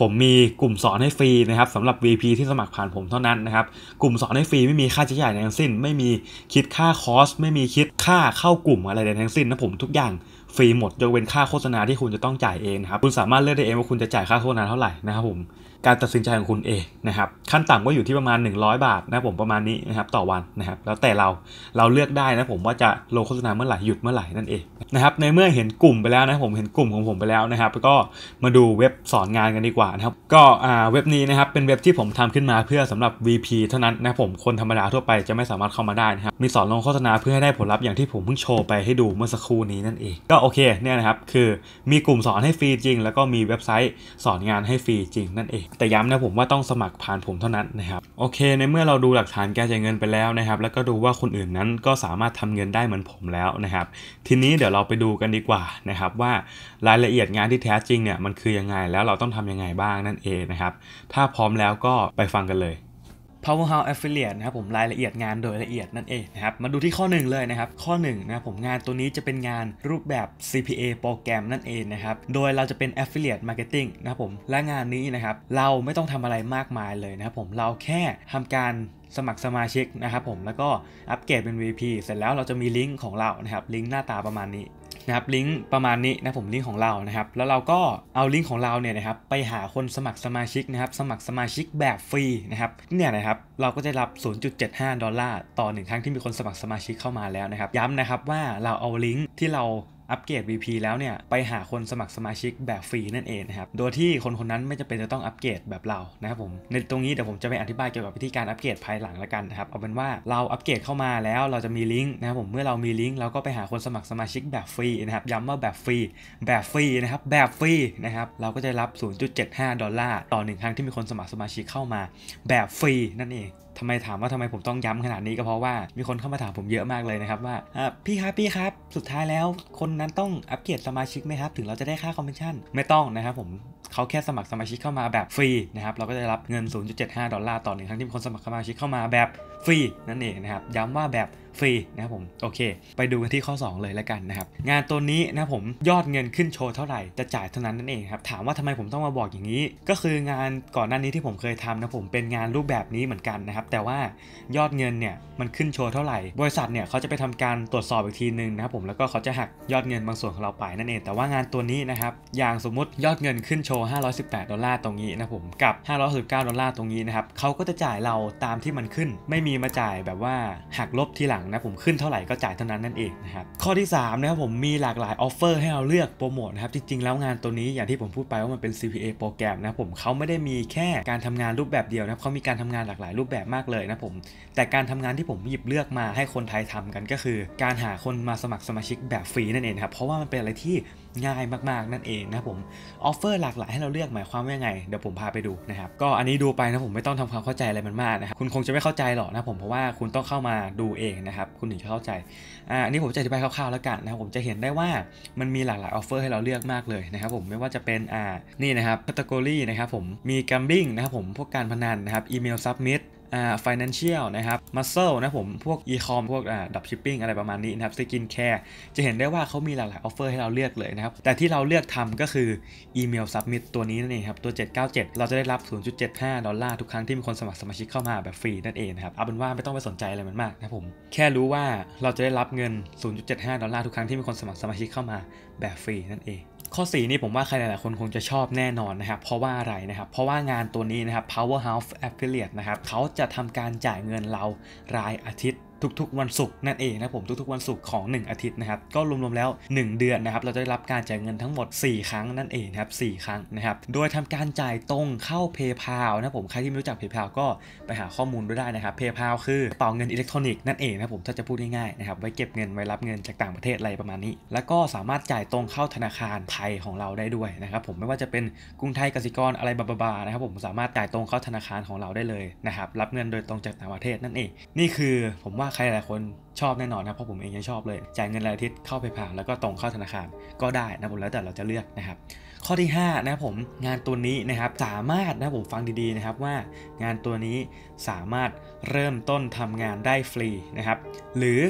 ผมมีกลุ่มสอนให้ฟรีนะครับสำหรับ VP ที่สมัครผ่านผมเท่านั้นนะครับกลุ่มสอนให้ฟรีไม่มีค่าใช้จ่ายทั้งสิ้น ไม่มีคิดค่าคอสไม่มีคิดค่าเข้ากลุ่มอะไรใดทั้งสิ้นนะผมทุกอย่างฟรีหมดยกเว้นค่าโฆษณาที่คุณจะต้องจ่ายเองครับคุณสามารถเลือกได้เอง ว่าคุณจะจ่ายค่าโฆษณาเท่าไหร่นะครับผมการตัดสินใจของคุณเองนะครับขั้นต่ำก็อยู่ที่ประมาณ 100 บาท นะผมประมาณนี้นะครับต่อวันนะครับแล้วแต่เราเราเลือกได้นะผมว่าจะลงโฆษณาเมื่อไหร่หยุดเมื่อไหร่นั่นเองนะครับในเมื่อเห็นกลุ่มไปแล้วนะผมเห็นกลุ่มของผมไปแล้วนะครับก็มาดูเว็บสอนงานกันดีกว่านะครับก็เว็บนี้นะครับเป็นเว็บที่ผมทำขึ้นมา เพื่อสำหรับ VP เท่านั้นนะผมคนธรรมดาทั่วไปจะไม่สามารถเข้ามาได้นะครับมีสอนลงโฆษณาเพื่อให้ได้ผลลัพธ์อย่างที่ผมเพิ่งโชว์ไปให้ดูเมื่อสักครู่นี้นั่นเองก็โอเคเนี่ยนะครับคือมีกลุ่มสอนให้ฟรีจริงแล้วก็มีเว็บไซต์สอนงานให้ฟรีจริงนั่นเองแต่ย้ำนะผมว่าต้องสมัครผ่านผมเท่านั้นนะครับโอเค ในเมื่อเราดูหลักฐานการจ่ายเงินไปแล้วนะครับแล้วก็ดูว่าคนอื่นนั้นก็สามารถทำเงินได้เหมือนผมแล้วนะครับทีนี้เดี๋ยวเราไปดูกันดีกว่านะครับว่ารายละเอียดงานที่แท้จริงเนี่ยมันคือยังไงแล้วเราต้องทํำยังไงบ้างนั่นเองนะครับถ้าพร้อมแล้วก็ไปฟังกันเลย Powerhouse Affiliate นะครับผมรายละเอียดงานโดยละเอียดนั่นเองนะครับมาดูที่ข้อ1เลยนะครับข้อ1นะครับผมงานตัวนี้จะเป็นงานรูปแบบ CPA โปรแกรมนั่นเองนะครับโดยเราจะเป็น Affiliate Marketing นะครับผมและงานนี้นะครับเราไม่ต้องทำอะไรมากมายเลยนะครับผมเราแค่ทำการสมัครสมาชิกนะครับผมแล้วก็อัปเกรดเป็น VP เสร็จแล้วเราจะมีลิงก์ของเรานะครับลิงก์หน้าตาประมาณนี้นะครับลิงก์ประมาณนี้นะผมลิงก์ของเรานะครับแล้วเราก็เอาลิงก์ของเราเนี่ยนะครับไปหาคนสมัครสมาชิกนะครับสมัครสมาชิกแบบฟรีนะครับเนี่ยนะครับเราก็จะรับ 0.75 ดอลลาร์ต่อหนึ่งครั้งที่มีคนสมัครสมาชิกเข้ามาแล้วนะครับ ย้ำนะครับว่าเราเอาลิงก์ที่เราอัปเกรด VP แล้วเนี่ยไปหาคนสมัครสมาชิกแบบฟรีนั่นเองนะครับ โดยที่คนคนนั้นไม่จำเป็นจะต้องอัปเกรดแบบเรานะครับผม ในตรงนี้เดี๋ยวผมจะไปอธิบายเกี่ยวกับวิธีการอัปเกรดภายหลังละกันนะครับ เอาเป็นว่าเราอัปเกรดเข้ามาแล้วเราจะมีลิงก์นะครับผม เมื่อเรามีลิงก์เราก็ไปหาคนสมัครสมาชิกแบบฟรีนะครับ ย้ำว่าแบบฟรี แบบฟรีนะครับ แบบฟรีนะครับ เราก็จะรับ0.75ดอลลาร์ต่อ1ครั้งที่มีคนสมัครสมาชิกเข้ามา แบบฟรีนั่นเองทำไมถามว่าทำไมผมต้องย้ำขนาดนี้ก็เพราะว่ามีคนเข้ามาถามผมเยอะมากเลยนะครับว่าพี่ครับพี่ครับสุดท้ายแล้วคนนั้นต้องอัปเกรดสมาชิกไหมครับถึงเราจะได้ค่าคอมมิชชั่นไม่ต้องนะครับผมเขาแค่สมัครสมาชิกเข้ามาแบบฟรีนะครับเราก็จะรับเงิน 0.75 ดอลลาร์ต่อหนึ่งครั้งที่คนสมัครสมาชิกเข้ามาแบบฟรีนั่นเองนะครับย้ำว่าแบบฟรีนะครับผมโอเค ไปดูกันที่ข้อ 2 เลยแล้วกันนะครับงานตัวนี้นะผมยอดเงินขึ้นโชว์เท่าไหร่ จะจ่ายเท่านั้นนั่นเองครับถามว่าทำไมผมต้องมาบอกอย่างนี้ ก็คืองานก่อนหน้านี้ที่ผมเคยทำนะผมเป็นงานรูปแบบนี้เหมือนกันนะครับแต่ว่ายอดเงินเนี่ยมันขึ้นโชว์เท่าไหร่บริษัทเนี่ยเขาจะไปทำการตรวจสอบอีกทีนึงนะครับผมแล้วก็เขาจะหักยอดเงินบางส่วนของเราไปนั่นเองแต่ว่างานตัวนี้นะครับอย่างสมมติยอดเงินขึ้นโชว์518ดอลลาร์ตรงนี้นะผมกับ519ดอลลาร์ตรงนี้นะครับเขาก็จะจ่ายเราตามที่มันขึ้น ไม่มีมาจ่ายแบบว่าหักลบทีหลังนะผมขึ้นเท่าไหร่ก็จ่ายเท่านั้นนั่นเองนะครับข้อที่3นะครับผมมีหลากหลายออฟเฟอร์ให้เราเลือกโปรโมทนะครับจริงๆแล้วงานตัวนี้อย่างที่ผมพูดไปว่ามันเป็น CPA โปรแกรมนะผมเขาไม่ได้มีแค่การทำงานรูปแบบเดียวนะเขามีการทำงานหลากหลายรูปแบบมากเลยนะผมแต่การทำงานที่ผมหยิบเลือกมาให้คนไทยทำกันก็คือ การหาคนมาสมัครสมาชิกแบบฟรีนั่นเองครับ เพราะว่ามันเป็นอะไรที่ง่ายมากๆนั่นเองนะผมออฟเฟอร์หลากหลายให้เราเลือกหมายความว่ายังไงเดี๋ยวผมพาไปดูนะครับก็อันนี้ดูไปนะผมไม่ต้องทำความเข้าใจอะไรมันมากนะครับคุณคงจะไม่เข้าใจหรอกนะผมเพราะว่าคุณต้องเข้ามาดูเองนะครับคุณถึงจะเข้าใจอ่าอันนี้ผมจะอธิบายคร่าวๆแล้วกันนะครผมจะเห็นได้ว่ามันมีหลากหลายออฟเฟอร์ให้เราเลือกมากเลยนะครับผมไม่ว่าจะเป็นอ่านี่นะครับแคตตาลีอนะครับผมมีารมบิ้งนะครับผมพวกการพนันนะครับอีเมลซับมิดอ่า financial นะครับ muscle นะผมพวก e-com พวกอ่า dropshipping อะไรประมาณนี้นะครับ skin care จะเห็นได้ว่าเขามีหลากหลายออฟเฟอร์ให้เราเลือกเลยนะครับ แต่ที่เราเลือกทำก็คืออีเมล submit ตัวนี้นั่นเองครับ ตัว 797 เราจะได้รับ 0.75 ดอลลาร์ทุกครั้งที่มีคนสมัครสมาชิกเข้ามาแบบฟรีนั่นเองนะครับเอาเป็นว่าไม่ต้องไปสนใจอะไรมันมากนะผม แค่รู้ว่าเราจะได้รับเงิน0.75ดอลลาร์ทุกครั้งที่มีคนสมัครสมาชิกเข้ามาแบบฟรีนั่นเองข้อ4นี่ผมว่าใครหลายๆคนคงจะชอบแน่นอนนะครับ เพราะว่าอะไรนะครับ เพราะว่างานตัวนี้นะครับ Powerhouse Affiliate นะครับเขาจะทำการจ่ายเงินเรารายอาทิตย์ทุกๆ วันศุกร์นั่นเองนะผมทุกๆวันศุกร์ของ 1อาทิตย์นะครับก็รวมๆ แล้ว 1 เดือนนะครับเราจะได้รับการจ่ายเงินทั้งหมด 4 ครั้งนั่นเองครับ4ครั้งนะครับโดยทำการจ่ายตรงเข้า PayPal นะผมใครที่ไม่รู้จัก PayPal ก็ไปหาข้อมูลด้วยได้นะครับ PayPal คือกระเป๋าเงินอิเล็กทรอนิกส์นั่นเองนะผมถ้าจะพูดง่ายๆนะครับไว้เก็บเงินไว้รับเงินจากต่างประเทศอะไรประมาณนี้ แล้วก็สามารถจ่ายตรงเข้าธนาคารไทยของเราได้ด้วยนะครับผมไม่ว่าจะเป็นกรุงไทยกสิกรอะไรบาๆนะครับผมสามารถจ่ายตรงเข้าธนาคารของเราได้เลยนะครับรับเงินโดยตรงจากต่างประเทศนั่นเอง นี่คือผมว่าใครหลายคนชอบแน่นอนนะเพราะผมเองยังชอบเลย จ่ายเงินรายอาทิตย์เข้าไปผ่าน แล้วก็ตรงเข้าธนาคาร ก็ได้นะผมแล้วแต่เราจะเลือกนะครับ ข้อที่5นะผมงานตัวนี้นะครับ สามารถนะผมฟังดี ๆนะครับ ว่างานตัวนี้สามารถเริ่มต้นทำงานได้ฟรีนะครับ หรือ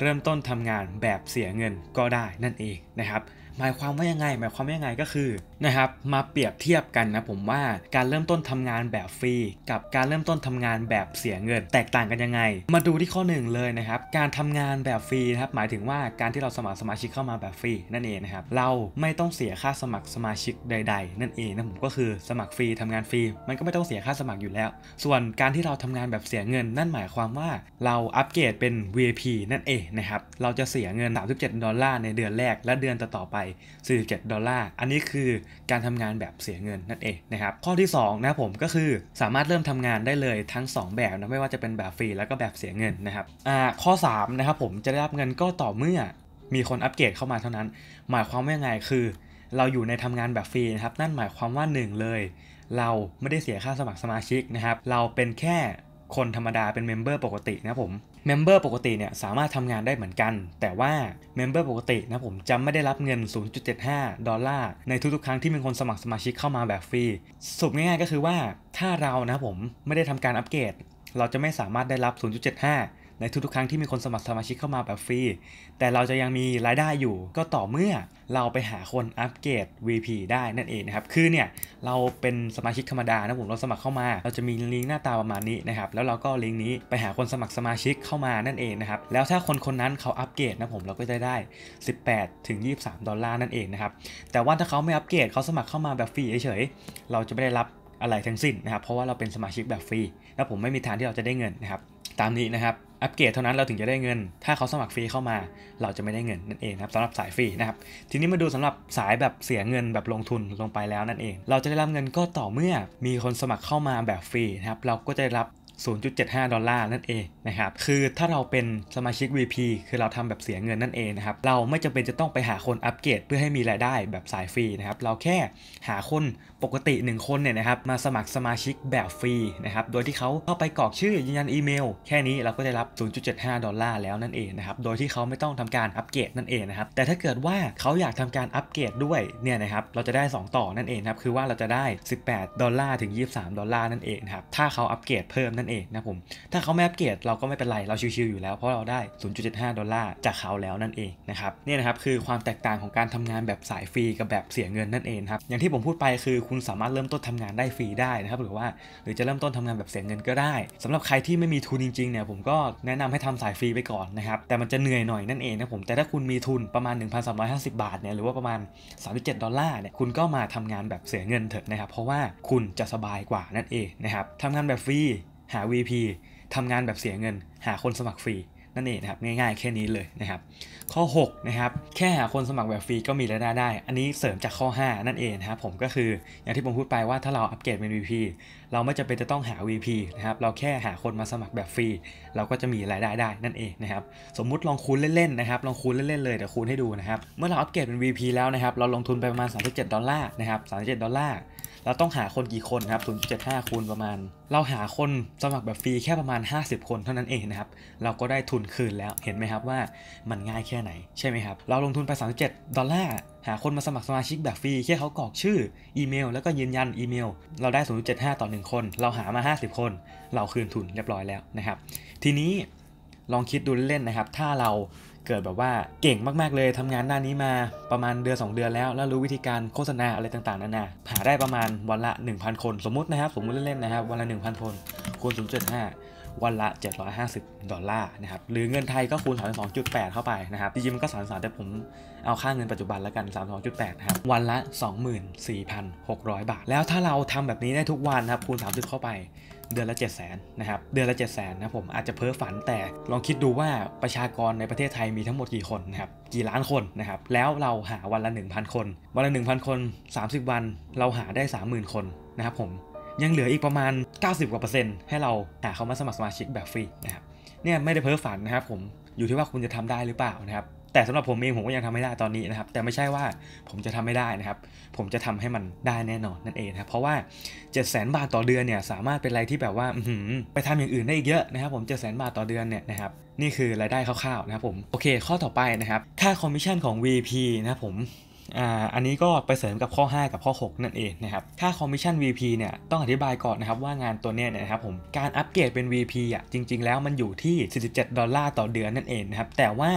เริ่มต้นทำงานแบบเสียเงินก็ได้นั่นเองนะครับหมายความว่ายังไง หมายความว่ายังไงก็คือนะครับมาเปรียบเทียบกันนะผมว่า การเริ่มต้นทำงานแบบฟรีกับการเริ่มต้นทำงานแบบเสียเงิน แตกต่างกันยังไง มาดูที่ข้อหนึ่งเลยนะครับ การทำงานแบบฟรีนะครับหมายถึงว่าการที่เราสมัครสมาชิกเข้ามาแบบฟรีนั่นเองนะครับเราไม่ต้องเสียค่าสมัครสมาชิกใดๆนั่นเองนะผมก็คือสมัครฟรีทำงานฟรีมันก็ไม่ต้องเสียค่าสมัครอยู่แล้ว ส่วนการที่เราทำงานแบบเสียเงินนั่นหมายความว่า เราอัปเกรดเป็น VIP นั่นเองนะครับเราจะเสียเงิน37ดอลลาร์ในเดือนแรกและเดือนต่อๆไป47ดอลลาร์อันนี้คือการทำงานแบบเสียเงินนั่นเองนะครับข้อที่2นะผมก็คือสามารถเริ่มทำงานได้เลยทั้ง2 แบบนะไม่ว่าจะเป็นแบบฟรีแล้วก็แบบเสียเงินนะครับอ่าข้อ3นะครับผมจะได้รับเงินก็ต่อเมื่อมีคนอัปเกรดเข้ามาเท่านั้นหมายความว่ายังไงคือ เราอยู่ในทำงานแบบฟรีนะครับนั่นหมายความว่า1เลยเราไม่ได้เสียค่าสมัครสมาชิกนะครับเราเป็นแค่คนธรรมดาเป็นเมมเบอร์ปกตินะผมเมมเบอร์ปกติเนี่ยสามารถทำงานได้เหมือนกัน แต่ว่าเมมเบอร์ปกตินะผมจะไม่ได้รับเงิน 0.75 ดอลลาร์ ในทุกๆครั้งที่มีคนสมัครสมาชิกเข้ามาแบบฟรี สุดง่ายๆก็คือว่าถ้าเรานะผมไม่ได้ทำการอัปเกรดเราจะไม่สามารถได้รับ 0.75ในทุกๆครั้งที่มีคนสมัครสมาชิกเข้ามาแบบฟรี แต่เราจะยังมีรายได้อยู่ ก็ต่อเมื่อเราไปหาคนอัปเกรด VP ได้นั่นเองนะครับ คือเนี่ยเราเป็นสมาชิกธรรมดานะผมเราสมัครเข้ามา เราจะมีลิงก์หน้าตาประมาณนี้นะครับ แล้วเราก็ลิงก์นี้ไปหาคนสมัครสมาชิกเข้ามานั่นเองนะครับ แล้วถ้าคนคนนั้นเขาอัปเกรดนะผมเราก็จะได้ 18 ถึง 23 ดอลลาร์นั่นเองนะครับ แต่ว่าถ้าเขาไม่อัปเกรดเขาสมัครเข้ามาแบบฟรีเฉยๆเราจะไม่ได้รับอะไรทั้งสิ้นนะครับ เพราะว่าเราเป็นสมาชิกแบบฟรี และผมไม่มีทางที่เราจะได้เงินนะครับตามนี้นะครับอัปเกรดเท่านั้นเราถึงจะได้เงิน ถ้าเขาสมัครฟรีเข้ามาเราจะไม่ได้เงินนั่นเองครับสำหรับสายฟรีนะครับ ทีนี้มาดูสำหรับสายแบบเสียเงินแบบลงทุนลงไปแล้วนั่นเอง เราจะได้รับเงินก็ต่อเมื่อมีคนสมัครเข้ามาแบบฟรีนะครับเราก็จะได้รับ0.75 ดอลลาร์นั่นเองนะครับ คือถ้าเราเป็นสมาชิก VP คือเราทำแบบเสียเงินนั่นเองนะครับ เราไม่จำเป็นจะต้องไปหาคนอัปเกรดเพื่อให้มีรายได้แบบสายฟรีนะครับ เราแค่หาคนปกติ1คนเนี่ยนะครับมาสมัครสมาชิกแบบฟรีนะครับ โดยที่เขาเข้าไปกรอกชื่อยืนยันอีเมลแค่นี้เราก็ได้รับ 0.75 ดอลลาร์แล้วนั่นเองนะครับ โดยที่เขาไม่ต้องทำการอัปเกรดนั่นเองนะครับ แต่ถ้าเกิดว่าเขาอยากทำการอัปเกรดด้วยเนี่ยนะครับ เราจะได้ 2 ต่อนั่นเองครับ คือว่าเราจะได้ 18 ดอลลาร์ถึง 23 ดอลลาร์นั่นเองครับถ้าเขาอัปเกรดเพิ่มนั่นนเองนะผมถ้าเขาไม่อัปเกรดเราก็ไม่เป็นไรเราชิวๆอยู่แล้วเพราะเราได้0.75ดอลลาร์จากเขาแล้วนั่นเองนะครับนี่นะครับคือความแตกต่างของการทำงานแบบสายฟรีกับแบบเสียเงินนั่นเองครับอย่างที่ผมพูดไปคือคุณสามารถเริ่มต้นทำงานได้ฟรีได้นะครับหรือว่าหรือจะเริ่มต้นทำงานแบบเสียเงินก็ได้ สำหรับใครที่ไม่มีทุนจริงๆเนี่ยผมก็แนะนำให้ทำสายฟรีไปก่อนนะครับแต่มันจะเหนื่อยหน่อยนั่นเองนะผมแต่ถ้าคุณมีทุนประมาณ 1,350 บาทเนี่ยหรือว่าประมาณ37ดอลลาร์เนี่ยคุณก็มาทำงานแบบเสียเงินเถอะนะครับเพราะว่าคุณจะสบายกว่านั่นเองนะครับทำงานแบบฟรีหา VP ทำงานแบบเสียเงิน หาคนสมัครฟรี นั่นเองนะครับง่ายๆ แค่นี้เลยนะครับข้อ6นะครับแค่หาคนสมัครแบบฟรีก็มีรายได้ได้ อันนี้เสริมจากข้อ 5 นั่นเองนะครับผมก็คืออย่างที่ผมพูดไปว่าถ้าเราอัปเกรดเป็น VP เราไม่จำเป็นจะต้องหา VP นะครับเราแค่หาคนมาสมัครแบบฟรีเราก็จะมีรายได้ได้ นั่นเองนะครับสมมุติลองคูณเล่นๆนะครับลองคูณเล่นๆเลยเดี๋ยวคูณให้ดูนะครับเมื่อเราอัปเกรดเป็น VP แล้วนะครับเราลงทุนไปประมาณ 37 ดอลลาร์นะครับ 37 ดอลลาร์เราต้องหาคนกี่คนครับ0.75 คูณประมาณ เราหาคนสมัครแบบฟรีแค่ประมาณ 50 คนเท่านั้นเองนะครับ เราก็ได้ทุนคืนแล้ว เห็นไหมครับว่า มันง่ายแค่ไหนใช่ไหมครับ เราลงทุนไป37ดอลลาร์หาคนมาสมัครสมาชิกแบบฟรีแค่เขากรอกชื่อ อีเมล แล้วก็ยืนยันอีเมล เราได้0.75 ต่อ 1 คน เราหามา 50 คน เราคืนทุนเรียบร้อยแล้วนะครับทีนี้ลองคิดดูเล่นนะครับ ถ้าเราเกิดแบบว่าเก่งมากๆเลยทำงานหน้านี้มาประมาณเดือน2เดือนแล้ว แล้วรู้วิธีการโฆษณาอะไรต่างๆนานาหาได้ประมาณวันละ 1,000 คนสมมตินะครับ สมมุติเล่นๆนะครับวันละ 1,000 คน คูณ0.5วันละ 750 ดอลลาร์นะครับหรือเงินไทยก็คูณ 32.8 เข้าไปนะครับจริงๆมันก็ 33 แต่ผมเอาค่าเงินปัจจุบันแล้วกัน 32.8 นะครับวันละ 24,600 บาท แล้วถ้าเราทำแบบนี้ได้ทุกวันนะครับคูณ 30 เข้าไปเดือนละ7 0 0 0 0นนะครับ เดือนละ7 0 0 0 0นนะผมอาจจะเพ้อฝันแต่ลองคิดดูว่าประชากรในประเทศไทยมีทั้งหมดกี่คนนะครับ กี่ล้านคนนะครับ แล้วเราหาวันละ 1,000 คน วันละ 1,000 คน 30 วัน เราหาได้ 30,000 คนนะครับ ผม ยังเหลืออีกประมาณ90กว่าเปอร์เซ็นต์ให้เราหาเขามาสมัครสมาชิกแบบฟรีนะครับเนี่ยไม่ได้เพ้อฝันนะครับ ผมอยู่ที่ว่าคุณจะทำได้หรือเปล่านะครับแต่สำหรับผมเองผมก็ยังทำไม่ได้ตอนนี้นะครับแต่ไม่ใช่ว่าผมจะทำไม่ได้นะครับผมจะทำให้มันได้แน่นอนนั่นเองนะครับเพราะว่า7 0 0 0 0นบาทต่อเดือนเนี่ยสามารถเป็นอะไรที่แบบว่าไปทำอย่างอื่นได้อีกเยอะนะครับผม7 0 0 0 0บาทต่อเดือนเนี่ยนะครับนี่คือรายได้คร่าวๆนะครับผมโอเคข้อต่อไปนะครับค่าคอมมิชชั่นของ VP นะครับผมอันนี้ก็ไปเสริมกับข้อ 5 กับข้อ 6 นั่นเองนะครับ ค่าคอมมิชชั่น VP เนี่ยต้องอธิบายก่อนนะครับว่างานตัวเนี้ยนะครับผม การอัปเกรดเป็น VP อ่ะจริง ๆแล้วมันอยู่ที่47ดอลลาร์ต่อเดือนนั่นเองนะครับแต่ว่า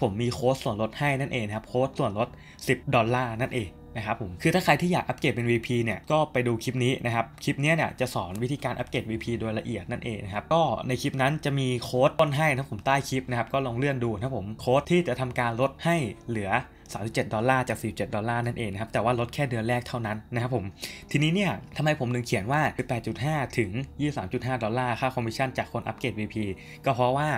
ผมมีโค้ดส่วนลดให้นั่นเองครับโค้ดส่วนลด10ดอลลาร์นั่นเองนะครับผมคือถ้าใครที่อยากอัปเกรดเป็น VP เนี่ยก็ไปดูคลิปนี้นะครับคลิปนี้เนี่ยจะสอนวิธีการอัปเกรด VP โดยละเอียดนั่นเองนะครับก็ในคลิปนั้นจะมีโค้ดต้นให้นะผมใต้คลิปนะครับก็ลองเลื่อนดูนะผมโค้ดที่จะทำการลดให้เหลือ37ดอลลาร์จาก47ดอลลาร์นั่นเองนะครับแต่ว่าลดแค่เดือนแรกเท่านั้นนะครับผมทีนี้เนี่ยทำไมผมถึงเขียนว่า18.5ถึง23.5ดอลลาร์ค่าคอมมิชชั่นจากคนอัปเกรด VP ก็เพราะว่า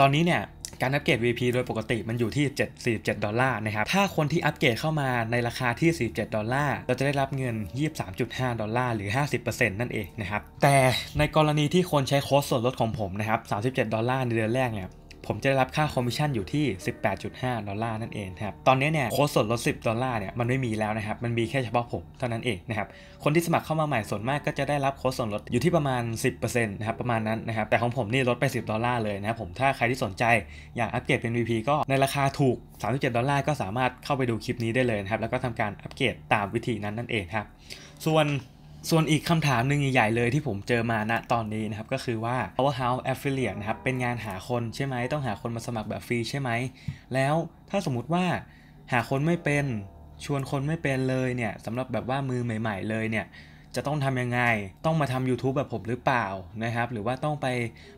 ตอนนี้เนี่ยการอัปเกรด VP โดยปกติมันอยู่ที่7 47ดอลลาร์นะครับถ้าคนที่อัปเกรดเข้ามาในราคาที่47ดอลลาร์เราจะได้รับเงิน23.5ดอลลาร์หรือ50%นั่นเองนะครับแต่ในกรณีที่คนใช้โค้ดส่วนลดของผมนะครับ37ดอลลาร์ในเดือนแรกเนี่ยผมจะได้รับค่าคอมมิชชั่นอยู่ที่18.5ดอลลาร์นั่นเองครับ ตอนนี้เนี่ยโค้ดสดลด10ดอลลาร์เนี่ยมันไม่มีแล้วนะครับ มันมีแค่เฉพาะผมเท่านั้นเองนะครับ คนที่สมัครเข้ามาใหม่ส่วนมาก ก็จะได้รับโค้ดส่วนลดอยู่ที่ประมาณ 10%นะครับประมาณนั้นนะครับ แต่ของผมนี่ลดไป10ดอลลาร์เลยนะครับผม ถ้าใครที่สนใจอยากอัปเกรดเป็น VP ก็ในราคาถูก37ดอลลาร์ก็สามารถเข้าไปดูคลิปนี้ได้เลยนะครับแล้วก็ทำการอัปเกรดตามวิธีนั้นนั่นเองครับส่วนส่วนอีกคำถามหนึ่งใหญ่เลยที่ผมเจอมาณตอนนี้นะครับก็คือว่า powerhouse affiliate นะครับเป็นงานหาคนใช่ไหมต้องหาคนมาสมัครแบบฟรีใช่ไหมแล้วถ้าสมมติว่าหาคนไม่เป็นชวนคนไม่เป็นเลยเนี่ยสำหรับแบบว่ามือใหม่ ๆ เลยเนี่ยจะต้องทำยังไงต้องมาทำ YouTube แบบผมหรือเปล่านะครับ หรือว่าต้องไป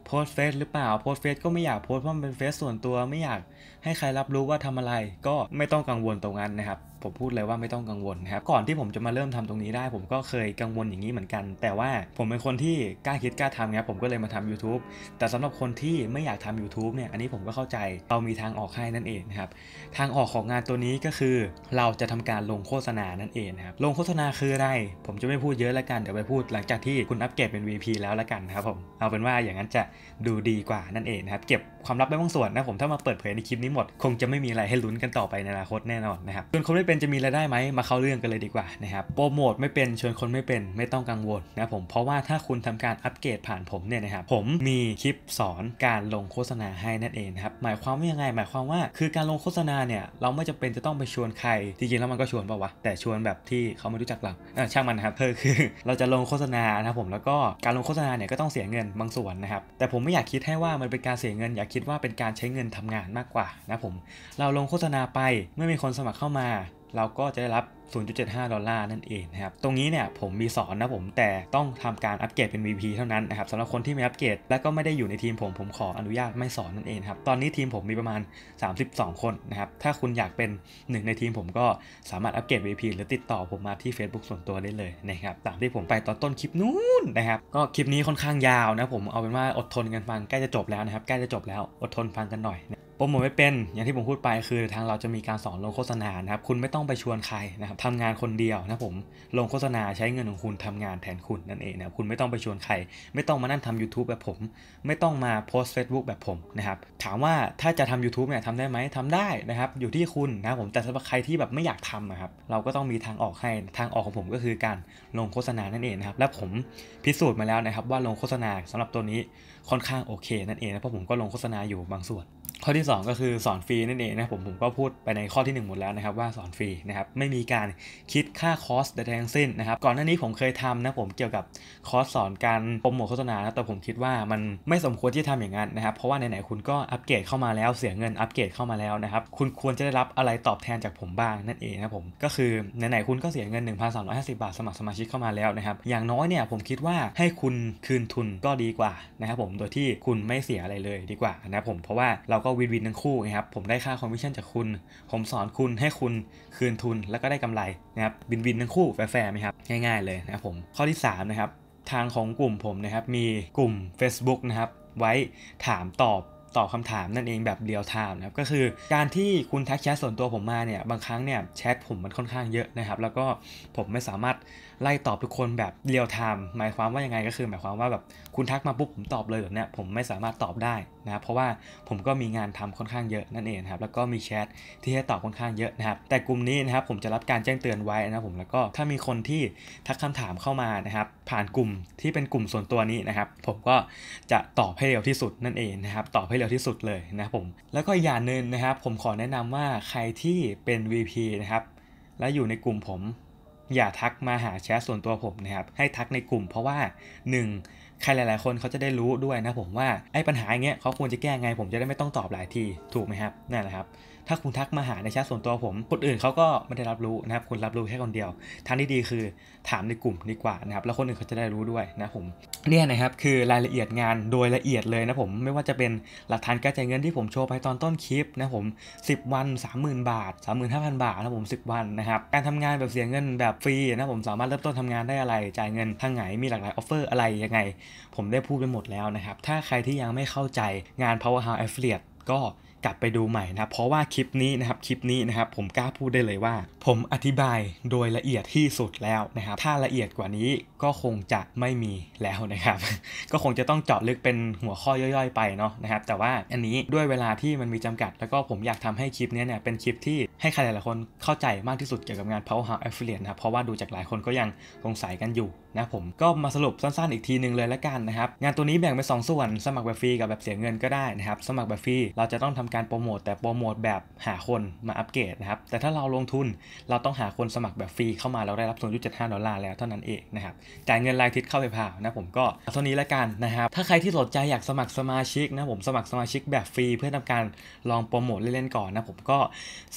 โพสเฟซหรือเปล่าโพสเฟซก็ไม่อยากโพสเพราะมันเป็นเฟซส่วนตัวไม่อยากให้ใครรับรู้ว่าทำอะไรก็ไม่ต้องกังวลตรงนั้นนะครับผมพูดเลยว่าไม่ต้องกังวลนะครับก่อนที่ผมจะมาเริ่มทำตรงนี้ได้ ผมก็เคยกังวลอย่างนี้เหมือนกัน แต่ว่าผมเป็นคนที่กล้าคิดกล้าทำครับผมก็เลยมาทำ YouTube แต่สำหรับคนที่ไม่อยากทำ YouTube เนี่ยอันนี้ผมก็เข้าใจเรามีทางออกให้นั่นเองนะครับทางออกของงานตัวนี้ก็คือ เราจะทำการลงโฆษณานั่นเองครับลงโฆษณาคืออะไร ผมจะไม่พูดเยอะละกันเดี๋ยวไปพูดหลังจากที่คุณอัปเกรดเป็น VP แล้วละกันนะครับผมเอาเป็นว่าอย่างนั้นจะดูดีกว่านั่นเองนะครับเก็บความลับไปบางส่วนนะผมถ้ามาเปิดเผยในคลิปนี้หมด คงจะไม่มีอะไรให้ลุ้นกันต่อไปในอนาคตแน่นอนนะครับชวนคนไม่เป็นจะมีรายได้ไหมมาเข้าเรื่องกันเลยดีกว่านะครับโปรโมทไม่เป็นชวนคนไม่เป็น ไม่ต้องกังวลนะผมเพราะว่าถ้าคุณทำการอัปเกรดผ่านผมเนี่ยนะครับผมมีคลิปสอนการลงโฆษณาให้นั่นเองครับหมายความว่ายังไงหมายความว่าคือ การลงโฆษณาเนี่ยเราไม่จำเป็นจะต้องไปชวนใครจริงๆแล้วมันก็ชวนป่าวะแต่ชวนแบบที่เขาไม่รู้จักเราช่างมันนะครับเธอคือ เราจะลงโฆษณานะ ผมแล้วก็การลงโฆษณาเนี่ย ก็ต้องเสียเงินบางส่วนนะครับแต่ผมไม่อยากคิดให้ว่ามันเป็นการเสียเงินอยากคิดว่าเป็นการใช้เงินทำงานมากกว่านะผม เราลงโฆษณาไปเมื่อมีคนสมัครเข้ามาเราก็จะได้รับ 0.75 ดอลลาร์นั่นเองนะครับ ตรงนี้เนี่ยผมมีสอนนะผมแต่ต้องทำการอัปเกรดเป็น VP เท่านั้นนะครับสำหรับคนที่ไม่อัปเกรดและก็ไม่ได้อยู่ในทีมผมผมขออนุญาตไม่สอนนั่นเองครับ ตอนนี้ทีมผมมีประมาณ 32 คนนะครับ ถ้าคุณอยากเป็นหนึ่ง ในทีม ผมก็สามารถอัปเกรด VP หรือติดต่อผมมาที่ Facebook ส่วนตัวได้เลยนะครับ ตามที่ผมไปตอนต้นคลิปนู้นนะครับ ก็คลิปนี้ค่อนข้างยาวนะผมเอาเป็นว่าอดทนกันฟังใกล้จะจบแล้วนะครับใกล้จะจบแล้ว อดทนฟังกันหน่อย นะรโมทไม่เป็นอย่างที่ผมพูดไปคือทางเราจะมีการสอนลงโฆษณานะครับคุณไม่ต้องไปชวนใครนะครับทำงานคนเดียวนะผมลงโฆษณาใช้เงินของคุณทำงานแทนคุณนั่นเองนะคคุณไม่ต้องไปชวนใคร ไม่ต้องมานั่นทำ YouTube แบบผมไม่ต้องมาโพสต์ Facebook แบบผมนะครับถามว่าถ้าจะทำ YouTube เนี่ยทำได้ไหมทำได้นะครับอยู่ที่คุณนะผมแต่สำหรับใครที่แบบไม่อยากทำนะครับเราก็ต้องมีทางออกให้ทางออกของผมก็คือการลงโฆษณานั่นเองนะครับและผมพิสูจน์มาแล้วนะครับ ว่าลงโฆษณาสำหรับตัวนี้ค่อนข้างโอเค นั่นเองนะเพราะผมก็ลงโฆษณาอยู่บางส่วนข้อที่ 2 ก็คือสอนฟรีนั่นเองนะผมผมก็พูดไปในข้อที่ 1 หมดแล้วนะครับว่าสอนฟรีนะครับ ไม่มีการคิดค่าคอสใดๆทั้งสิ้นนะครับก่อนหน้านี้ผมเคยทำนะผมเกี่ยวกับคอร์สสอนการโปรโมทโฆษณาแต่ผมคิดว่ามันไม่สมควรที่ทำอย่างนั้นนะครับ เพราะว่าไหนๆคุณก็อัปเกรดเข้ามาแล้ว เสียเงินอัปเกรดเข้ามาแล้วนะครับ คุณควรจะได้รับอะไรตอบแทนจากผมบ้างนั่นเองนะผมก็คือไหนๆคุณก็เสียเงิน1,350บาทสมัครสมาชิกเข้ามาแล้วนะครับอย่างน้อยเนี่ยผมคิดว่าให้คุณคืนทุนก็ดีกว่านะครับผมโดยที่คุณไม่เสียอะไรเลยดีกว่านะผมเพราะว่าเราก็วินวินทั้งคู่นะครับผมได้ค่าคอมมิชชั่นจากคุณ ผมสอนคุณให้คุณคืนทุนแล้วก็ได้กำไรนะครับวินวินทั้งคู่แฟร์ไหมครับ ง่ายๆเลยนะครับผม ข้อที่3นะครับทางของกลุ่มผมนะครับมีกลุ่ม Facebook นะครับไว้ถามตอบตอบคำถามนั่นเองแบบเรียลไทม์นะครับก็คือการที่คุณทักแชทส่วนตัวผมมาเนี่ยบางครั้งเนี่ยแชทผมมันค่อนข้างเยอะนะครับ แล้วก็ผมไม่สามารถไล่ตอบทุกคนแบบเรียลไทม์หมายความว่ายังไงก็คือ หมายความว่าแบบคุณทักมาปุ๊บผมตอบเลยแบบเนี้ยผมไม่สามารถตอบได้นะครับ เพราะว่าผมก็มีงานทำค่อนข้างเยอะนั่นเองครับแล้วก็มีแชทที่ให้ตอบค่อนข้างเยอะนะครับ แต่กลุ่มนี้นะครับผมจะรับการแจ้งเตือนไว้นะผมแล้วก็ถ้ามีคนที่ทักคำถามเข้ามานะครับผ่านกลุ่มที่เป็นกลุ่มส่วนตัวนี้นะครับ ผมก็จะตอบให้เร็วที่สุดนั่นเองนะครับตอบให้เร็วที่สุดเลยนะผมแล้วก็อย่างหนึ่งนะครับ ผมขอแนะนำว่าใครที่เป็น VP นะครับและอยู่ในกลุ่มผมอย่าทักมาหาแชทส่วนตัวผมนะครับ ให้ทักในกลุ่มเพราะว่า 1. ใครหลาย ๆ คนเขาจะได้รู้ด้วยนะผมว่าไอ้ปัญหาอย่างเงี้ยเขาควรจะแก้ไงผมจะได้ไม่ต้องตอบหลายทีถูกไหมครับ นั่นแหละครับถ้าคุณทักมาหาในแชทส่วนตัวผมคนอื่นเขาก็ไม่ได้รับรู้นะครับคุณรับรู้แค่คนเดียวทางที่ดีคือถามในกลุ่มดีกว่านะครับแล้วคนอื่นเขาจะได้รู้ด้วยนะผมเนี่ยนะครับคือรายละเอียดงานโดยละเอียดเลยนะผมไม่ว่าจะเป็นหลักฐานการจ่ายเงินที่ผมโชว์ไปตอนต้นคลิปนะผม10วัน30,000บาท 35,000 บาทนะผม 10 วันนะครับการทำงานแบบเสียเงินแบบฟรีนะผมสามารถเริ่มต้นทำงานได้อะไรจ่ายเงินทางไหนมีหลากหลายออฟเฟอร์อะไรยังไง ผมได้พูดไปหมดแล้วนะครับถ้าใครที่ยังไม่เข้าใจงาน Power House Affiliate ก็กลับไปดูใหม่นะเพราะว่าคลิปนี้นะครับคลิปนี้นะครับ ผมกล้าพูดได้เลยว่า ผมอธิบายโดยละเอียดที่สุดแล้วนะครับถ้าละเอียดกว่านี้ก็คงจะไม่มีแล้วนะครับก็คงจะต้องเจาะลึกเป็นหัวข้อย่อยๆ ไปเนาะนะครับแต่ว่าอันนี้ด้วยเวลาที่มันมีจำกัด แล้วก็ผมอยากทำให้คลิปนี้เนี่ยเป็นคลิปที่ให้ใครหลายๆคนเข้าใจมากที่สุดเกี่ยวกับงาน Powerhouse Affiliate นะเพราะว่าดูจากหลายคนก็ยังสงสัยกันอยู่นะผมก็มาสรุปสั้นๆ อีกทีนึงเลยละกันนะครับงานตัวนี้แบ่งเป็น2ส่วน สมัครแบบฟรีกับแบบเสียเงินก็ได้นะครับ สมัครแบบฟรีเราจะต้องทำการโปรโมทแต่โปรโมทแบบหาคนมาอัปเกรดนะครับ แต่ถ้าเราลงทุนเราต้องหาคนสมัครแบบฟรีเข้ามาเราได้รับส่วนยุดเจ็ดห้าดอลลาร์แล้วเท่านั้นเองนะครับจ่ายเงินรายทิศเข้าไปผ่านะ ผมก็เท่านี้ละกันนะครับ ถ้าใครที่สนใจอยากสมัครสมาชิกนะ ผมสมัครสมาชิกแบบฟรีเพื่อทำการลองโปรโมทเล่นๆก่อนนะผมก็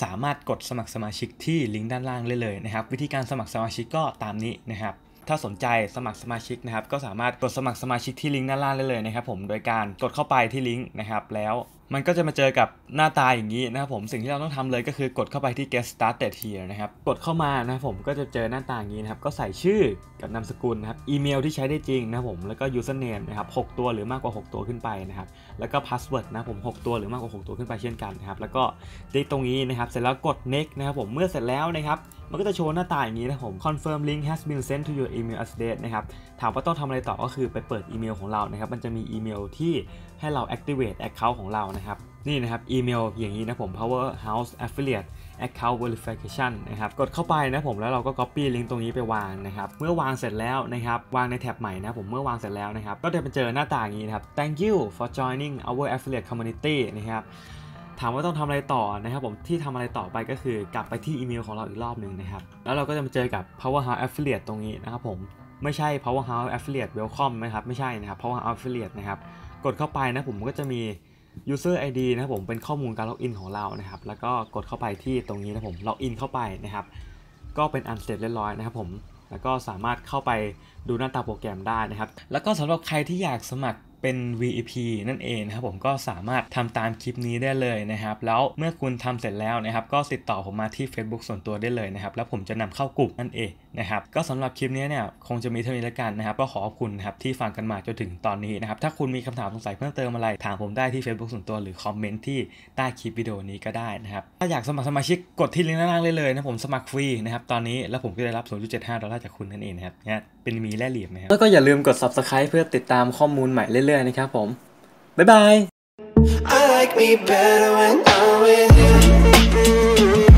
สามารถกดสมัครสมาชิกที่ลิงก์ด้านล่างเลยเลยนะครับวิธีการสมัครสมาชิกก็ตามนี้นะครับถ้าสนใจสมัครสมาชิกนะครับ ก็สามารถกดสมัครสมาชิกที่ลิงก์ด้านล่างได้เลยนะครับ ผมโดยการกดเข้าไปที่ลิงก์นะครับแล้วมันก็จะมาเจอกับหน้าตาอย่างนี้นะครับผมสิ่งที่เราต้องทำเลยก็คือกดเข้าไปที่ get started here นะครับกดเข้ามานะครับผมก็จะเจอหน้าตาอย่างนี้นะครับ ก็ใส่ชื่อกับนามสกุลนะครับอีเมลที่ใช้ได้จริงนะครับผมแล้วก็ username นะครับ6ตัวหรือมากกว่า 6 ตัวขึ้นไปนะครับ แล้วก็ password นะผม 6 ตัวหรือมากกว่า 6 ตัวขึ้นไปเช่นกันนะครับแล้วก็ติ๊กตรงนี้นะครับ เสร็จแล้วกด next นะครับผมเมื่อเสร็จแล้วนะครับมันก็จะโชว์หน้าตาอย่างนี้นะผม confirm link has been sent to your email address นะครับถามว่าต้องทำอะไรต่อก็คือไปเปิดอีเมลของเรานะครับ มันจะมีอีเมลที่ให้เรา activate account ของเรานะครับนี่นะครับอีเมลอย่างนี้ นะผม power house affiliate account verification นะครับกดเข้าไปนะผมแล้วเราก็ copy ลิงก์ตรงนี้ไปวางนะครับเมื่อวางเสร็จแล้วนะครับ วางในแท็บใหม่นะผมเมื่อวางเสร็จแล้วนะครับ ก็จะไปเจอหน้าต่างนี้นะครับ thank you for joining our affiliate community นะครับถามว่าต้องทำอะไรต่อนะครับผมที่ทำอะไรต่อไปก็คือกลับไปที่อีเมล ของเราอีกรอบหนึ่งนะครับ แล้วเราก็จะมาเจอกับ powerhouse affiliate ตรงนี้นะครับ ผมไม่ใช่ powerhouse affiliate welcome นะครับไม่ใช่นะครับ powerhouse affiliate นะครับกดเข้าไปนะผมก็จะมี user id นะผมเป็นข้อมูลการล็อกอินของเรานะครับ แล้วก็กดเข้าไปที่ตรงนี้นะผมล็อกอินเข้าไปนะครับ ก็เป็นอันเสร็จเรียบร้อยนะครับผมแล้วก็สามารถเข้าไปดูหน้าตาโปรแกรมได้นะครับ แล้วก็สำหรับใครที่อยากสมัครเป็น VEP นั่นเองนะครับผมก็สามารถทำตามคลิปนี้ได้เลยนะครับแล้วเมื่อคุณทำเสร็จแล้วนะครับก็ติดต่อผมมาที่ Facebook ส่วนตัวได้เลยนะครับ แล้วผมจะนำเข้ากลุ่มนั่นเองนะครับก็สำหรับคลิปนี้เนี่ยคงจะมีเท่านี้แล้วกันนะครับ ก็ขอขอบคุณนะครับที่ฟังกันมาจนถึงตอนนี้นะครับถ้าคุณมีคำถามสงสัยเพิ่มเติมอะไรถามผมได้ที่ Facebook ส่วนตัว หรือคอมเมนต์ที่ใต้คลิปวิดีโอนี้ก็ได้นะครับถ้าอยากสมัครสมาชิกกดที่ลิงก์ด้านล่างเลยเลยนะผมสมัครฟรีนะครับตอนนี้แล้วผมก็ได้รับ 0.75ดอลลาร์จากคุณนั่นเองนะครับเนี่ยเป็นมีแล่เหลี่ยมนะครับแล้วก็อย่าลืมกด Subscribe เพื่อติดตามข้อมูลใหม่เรื่อยอยๆนะครับผม บ๊ายบาย I like me better when I'm with you.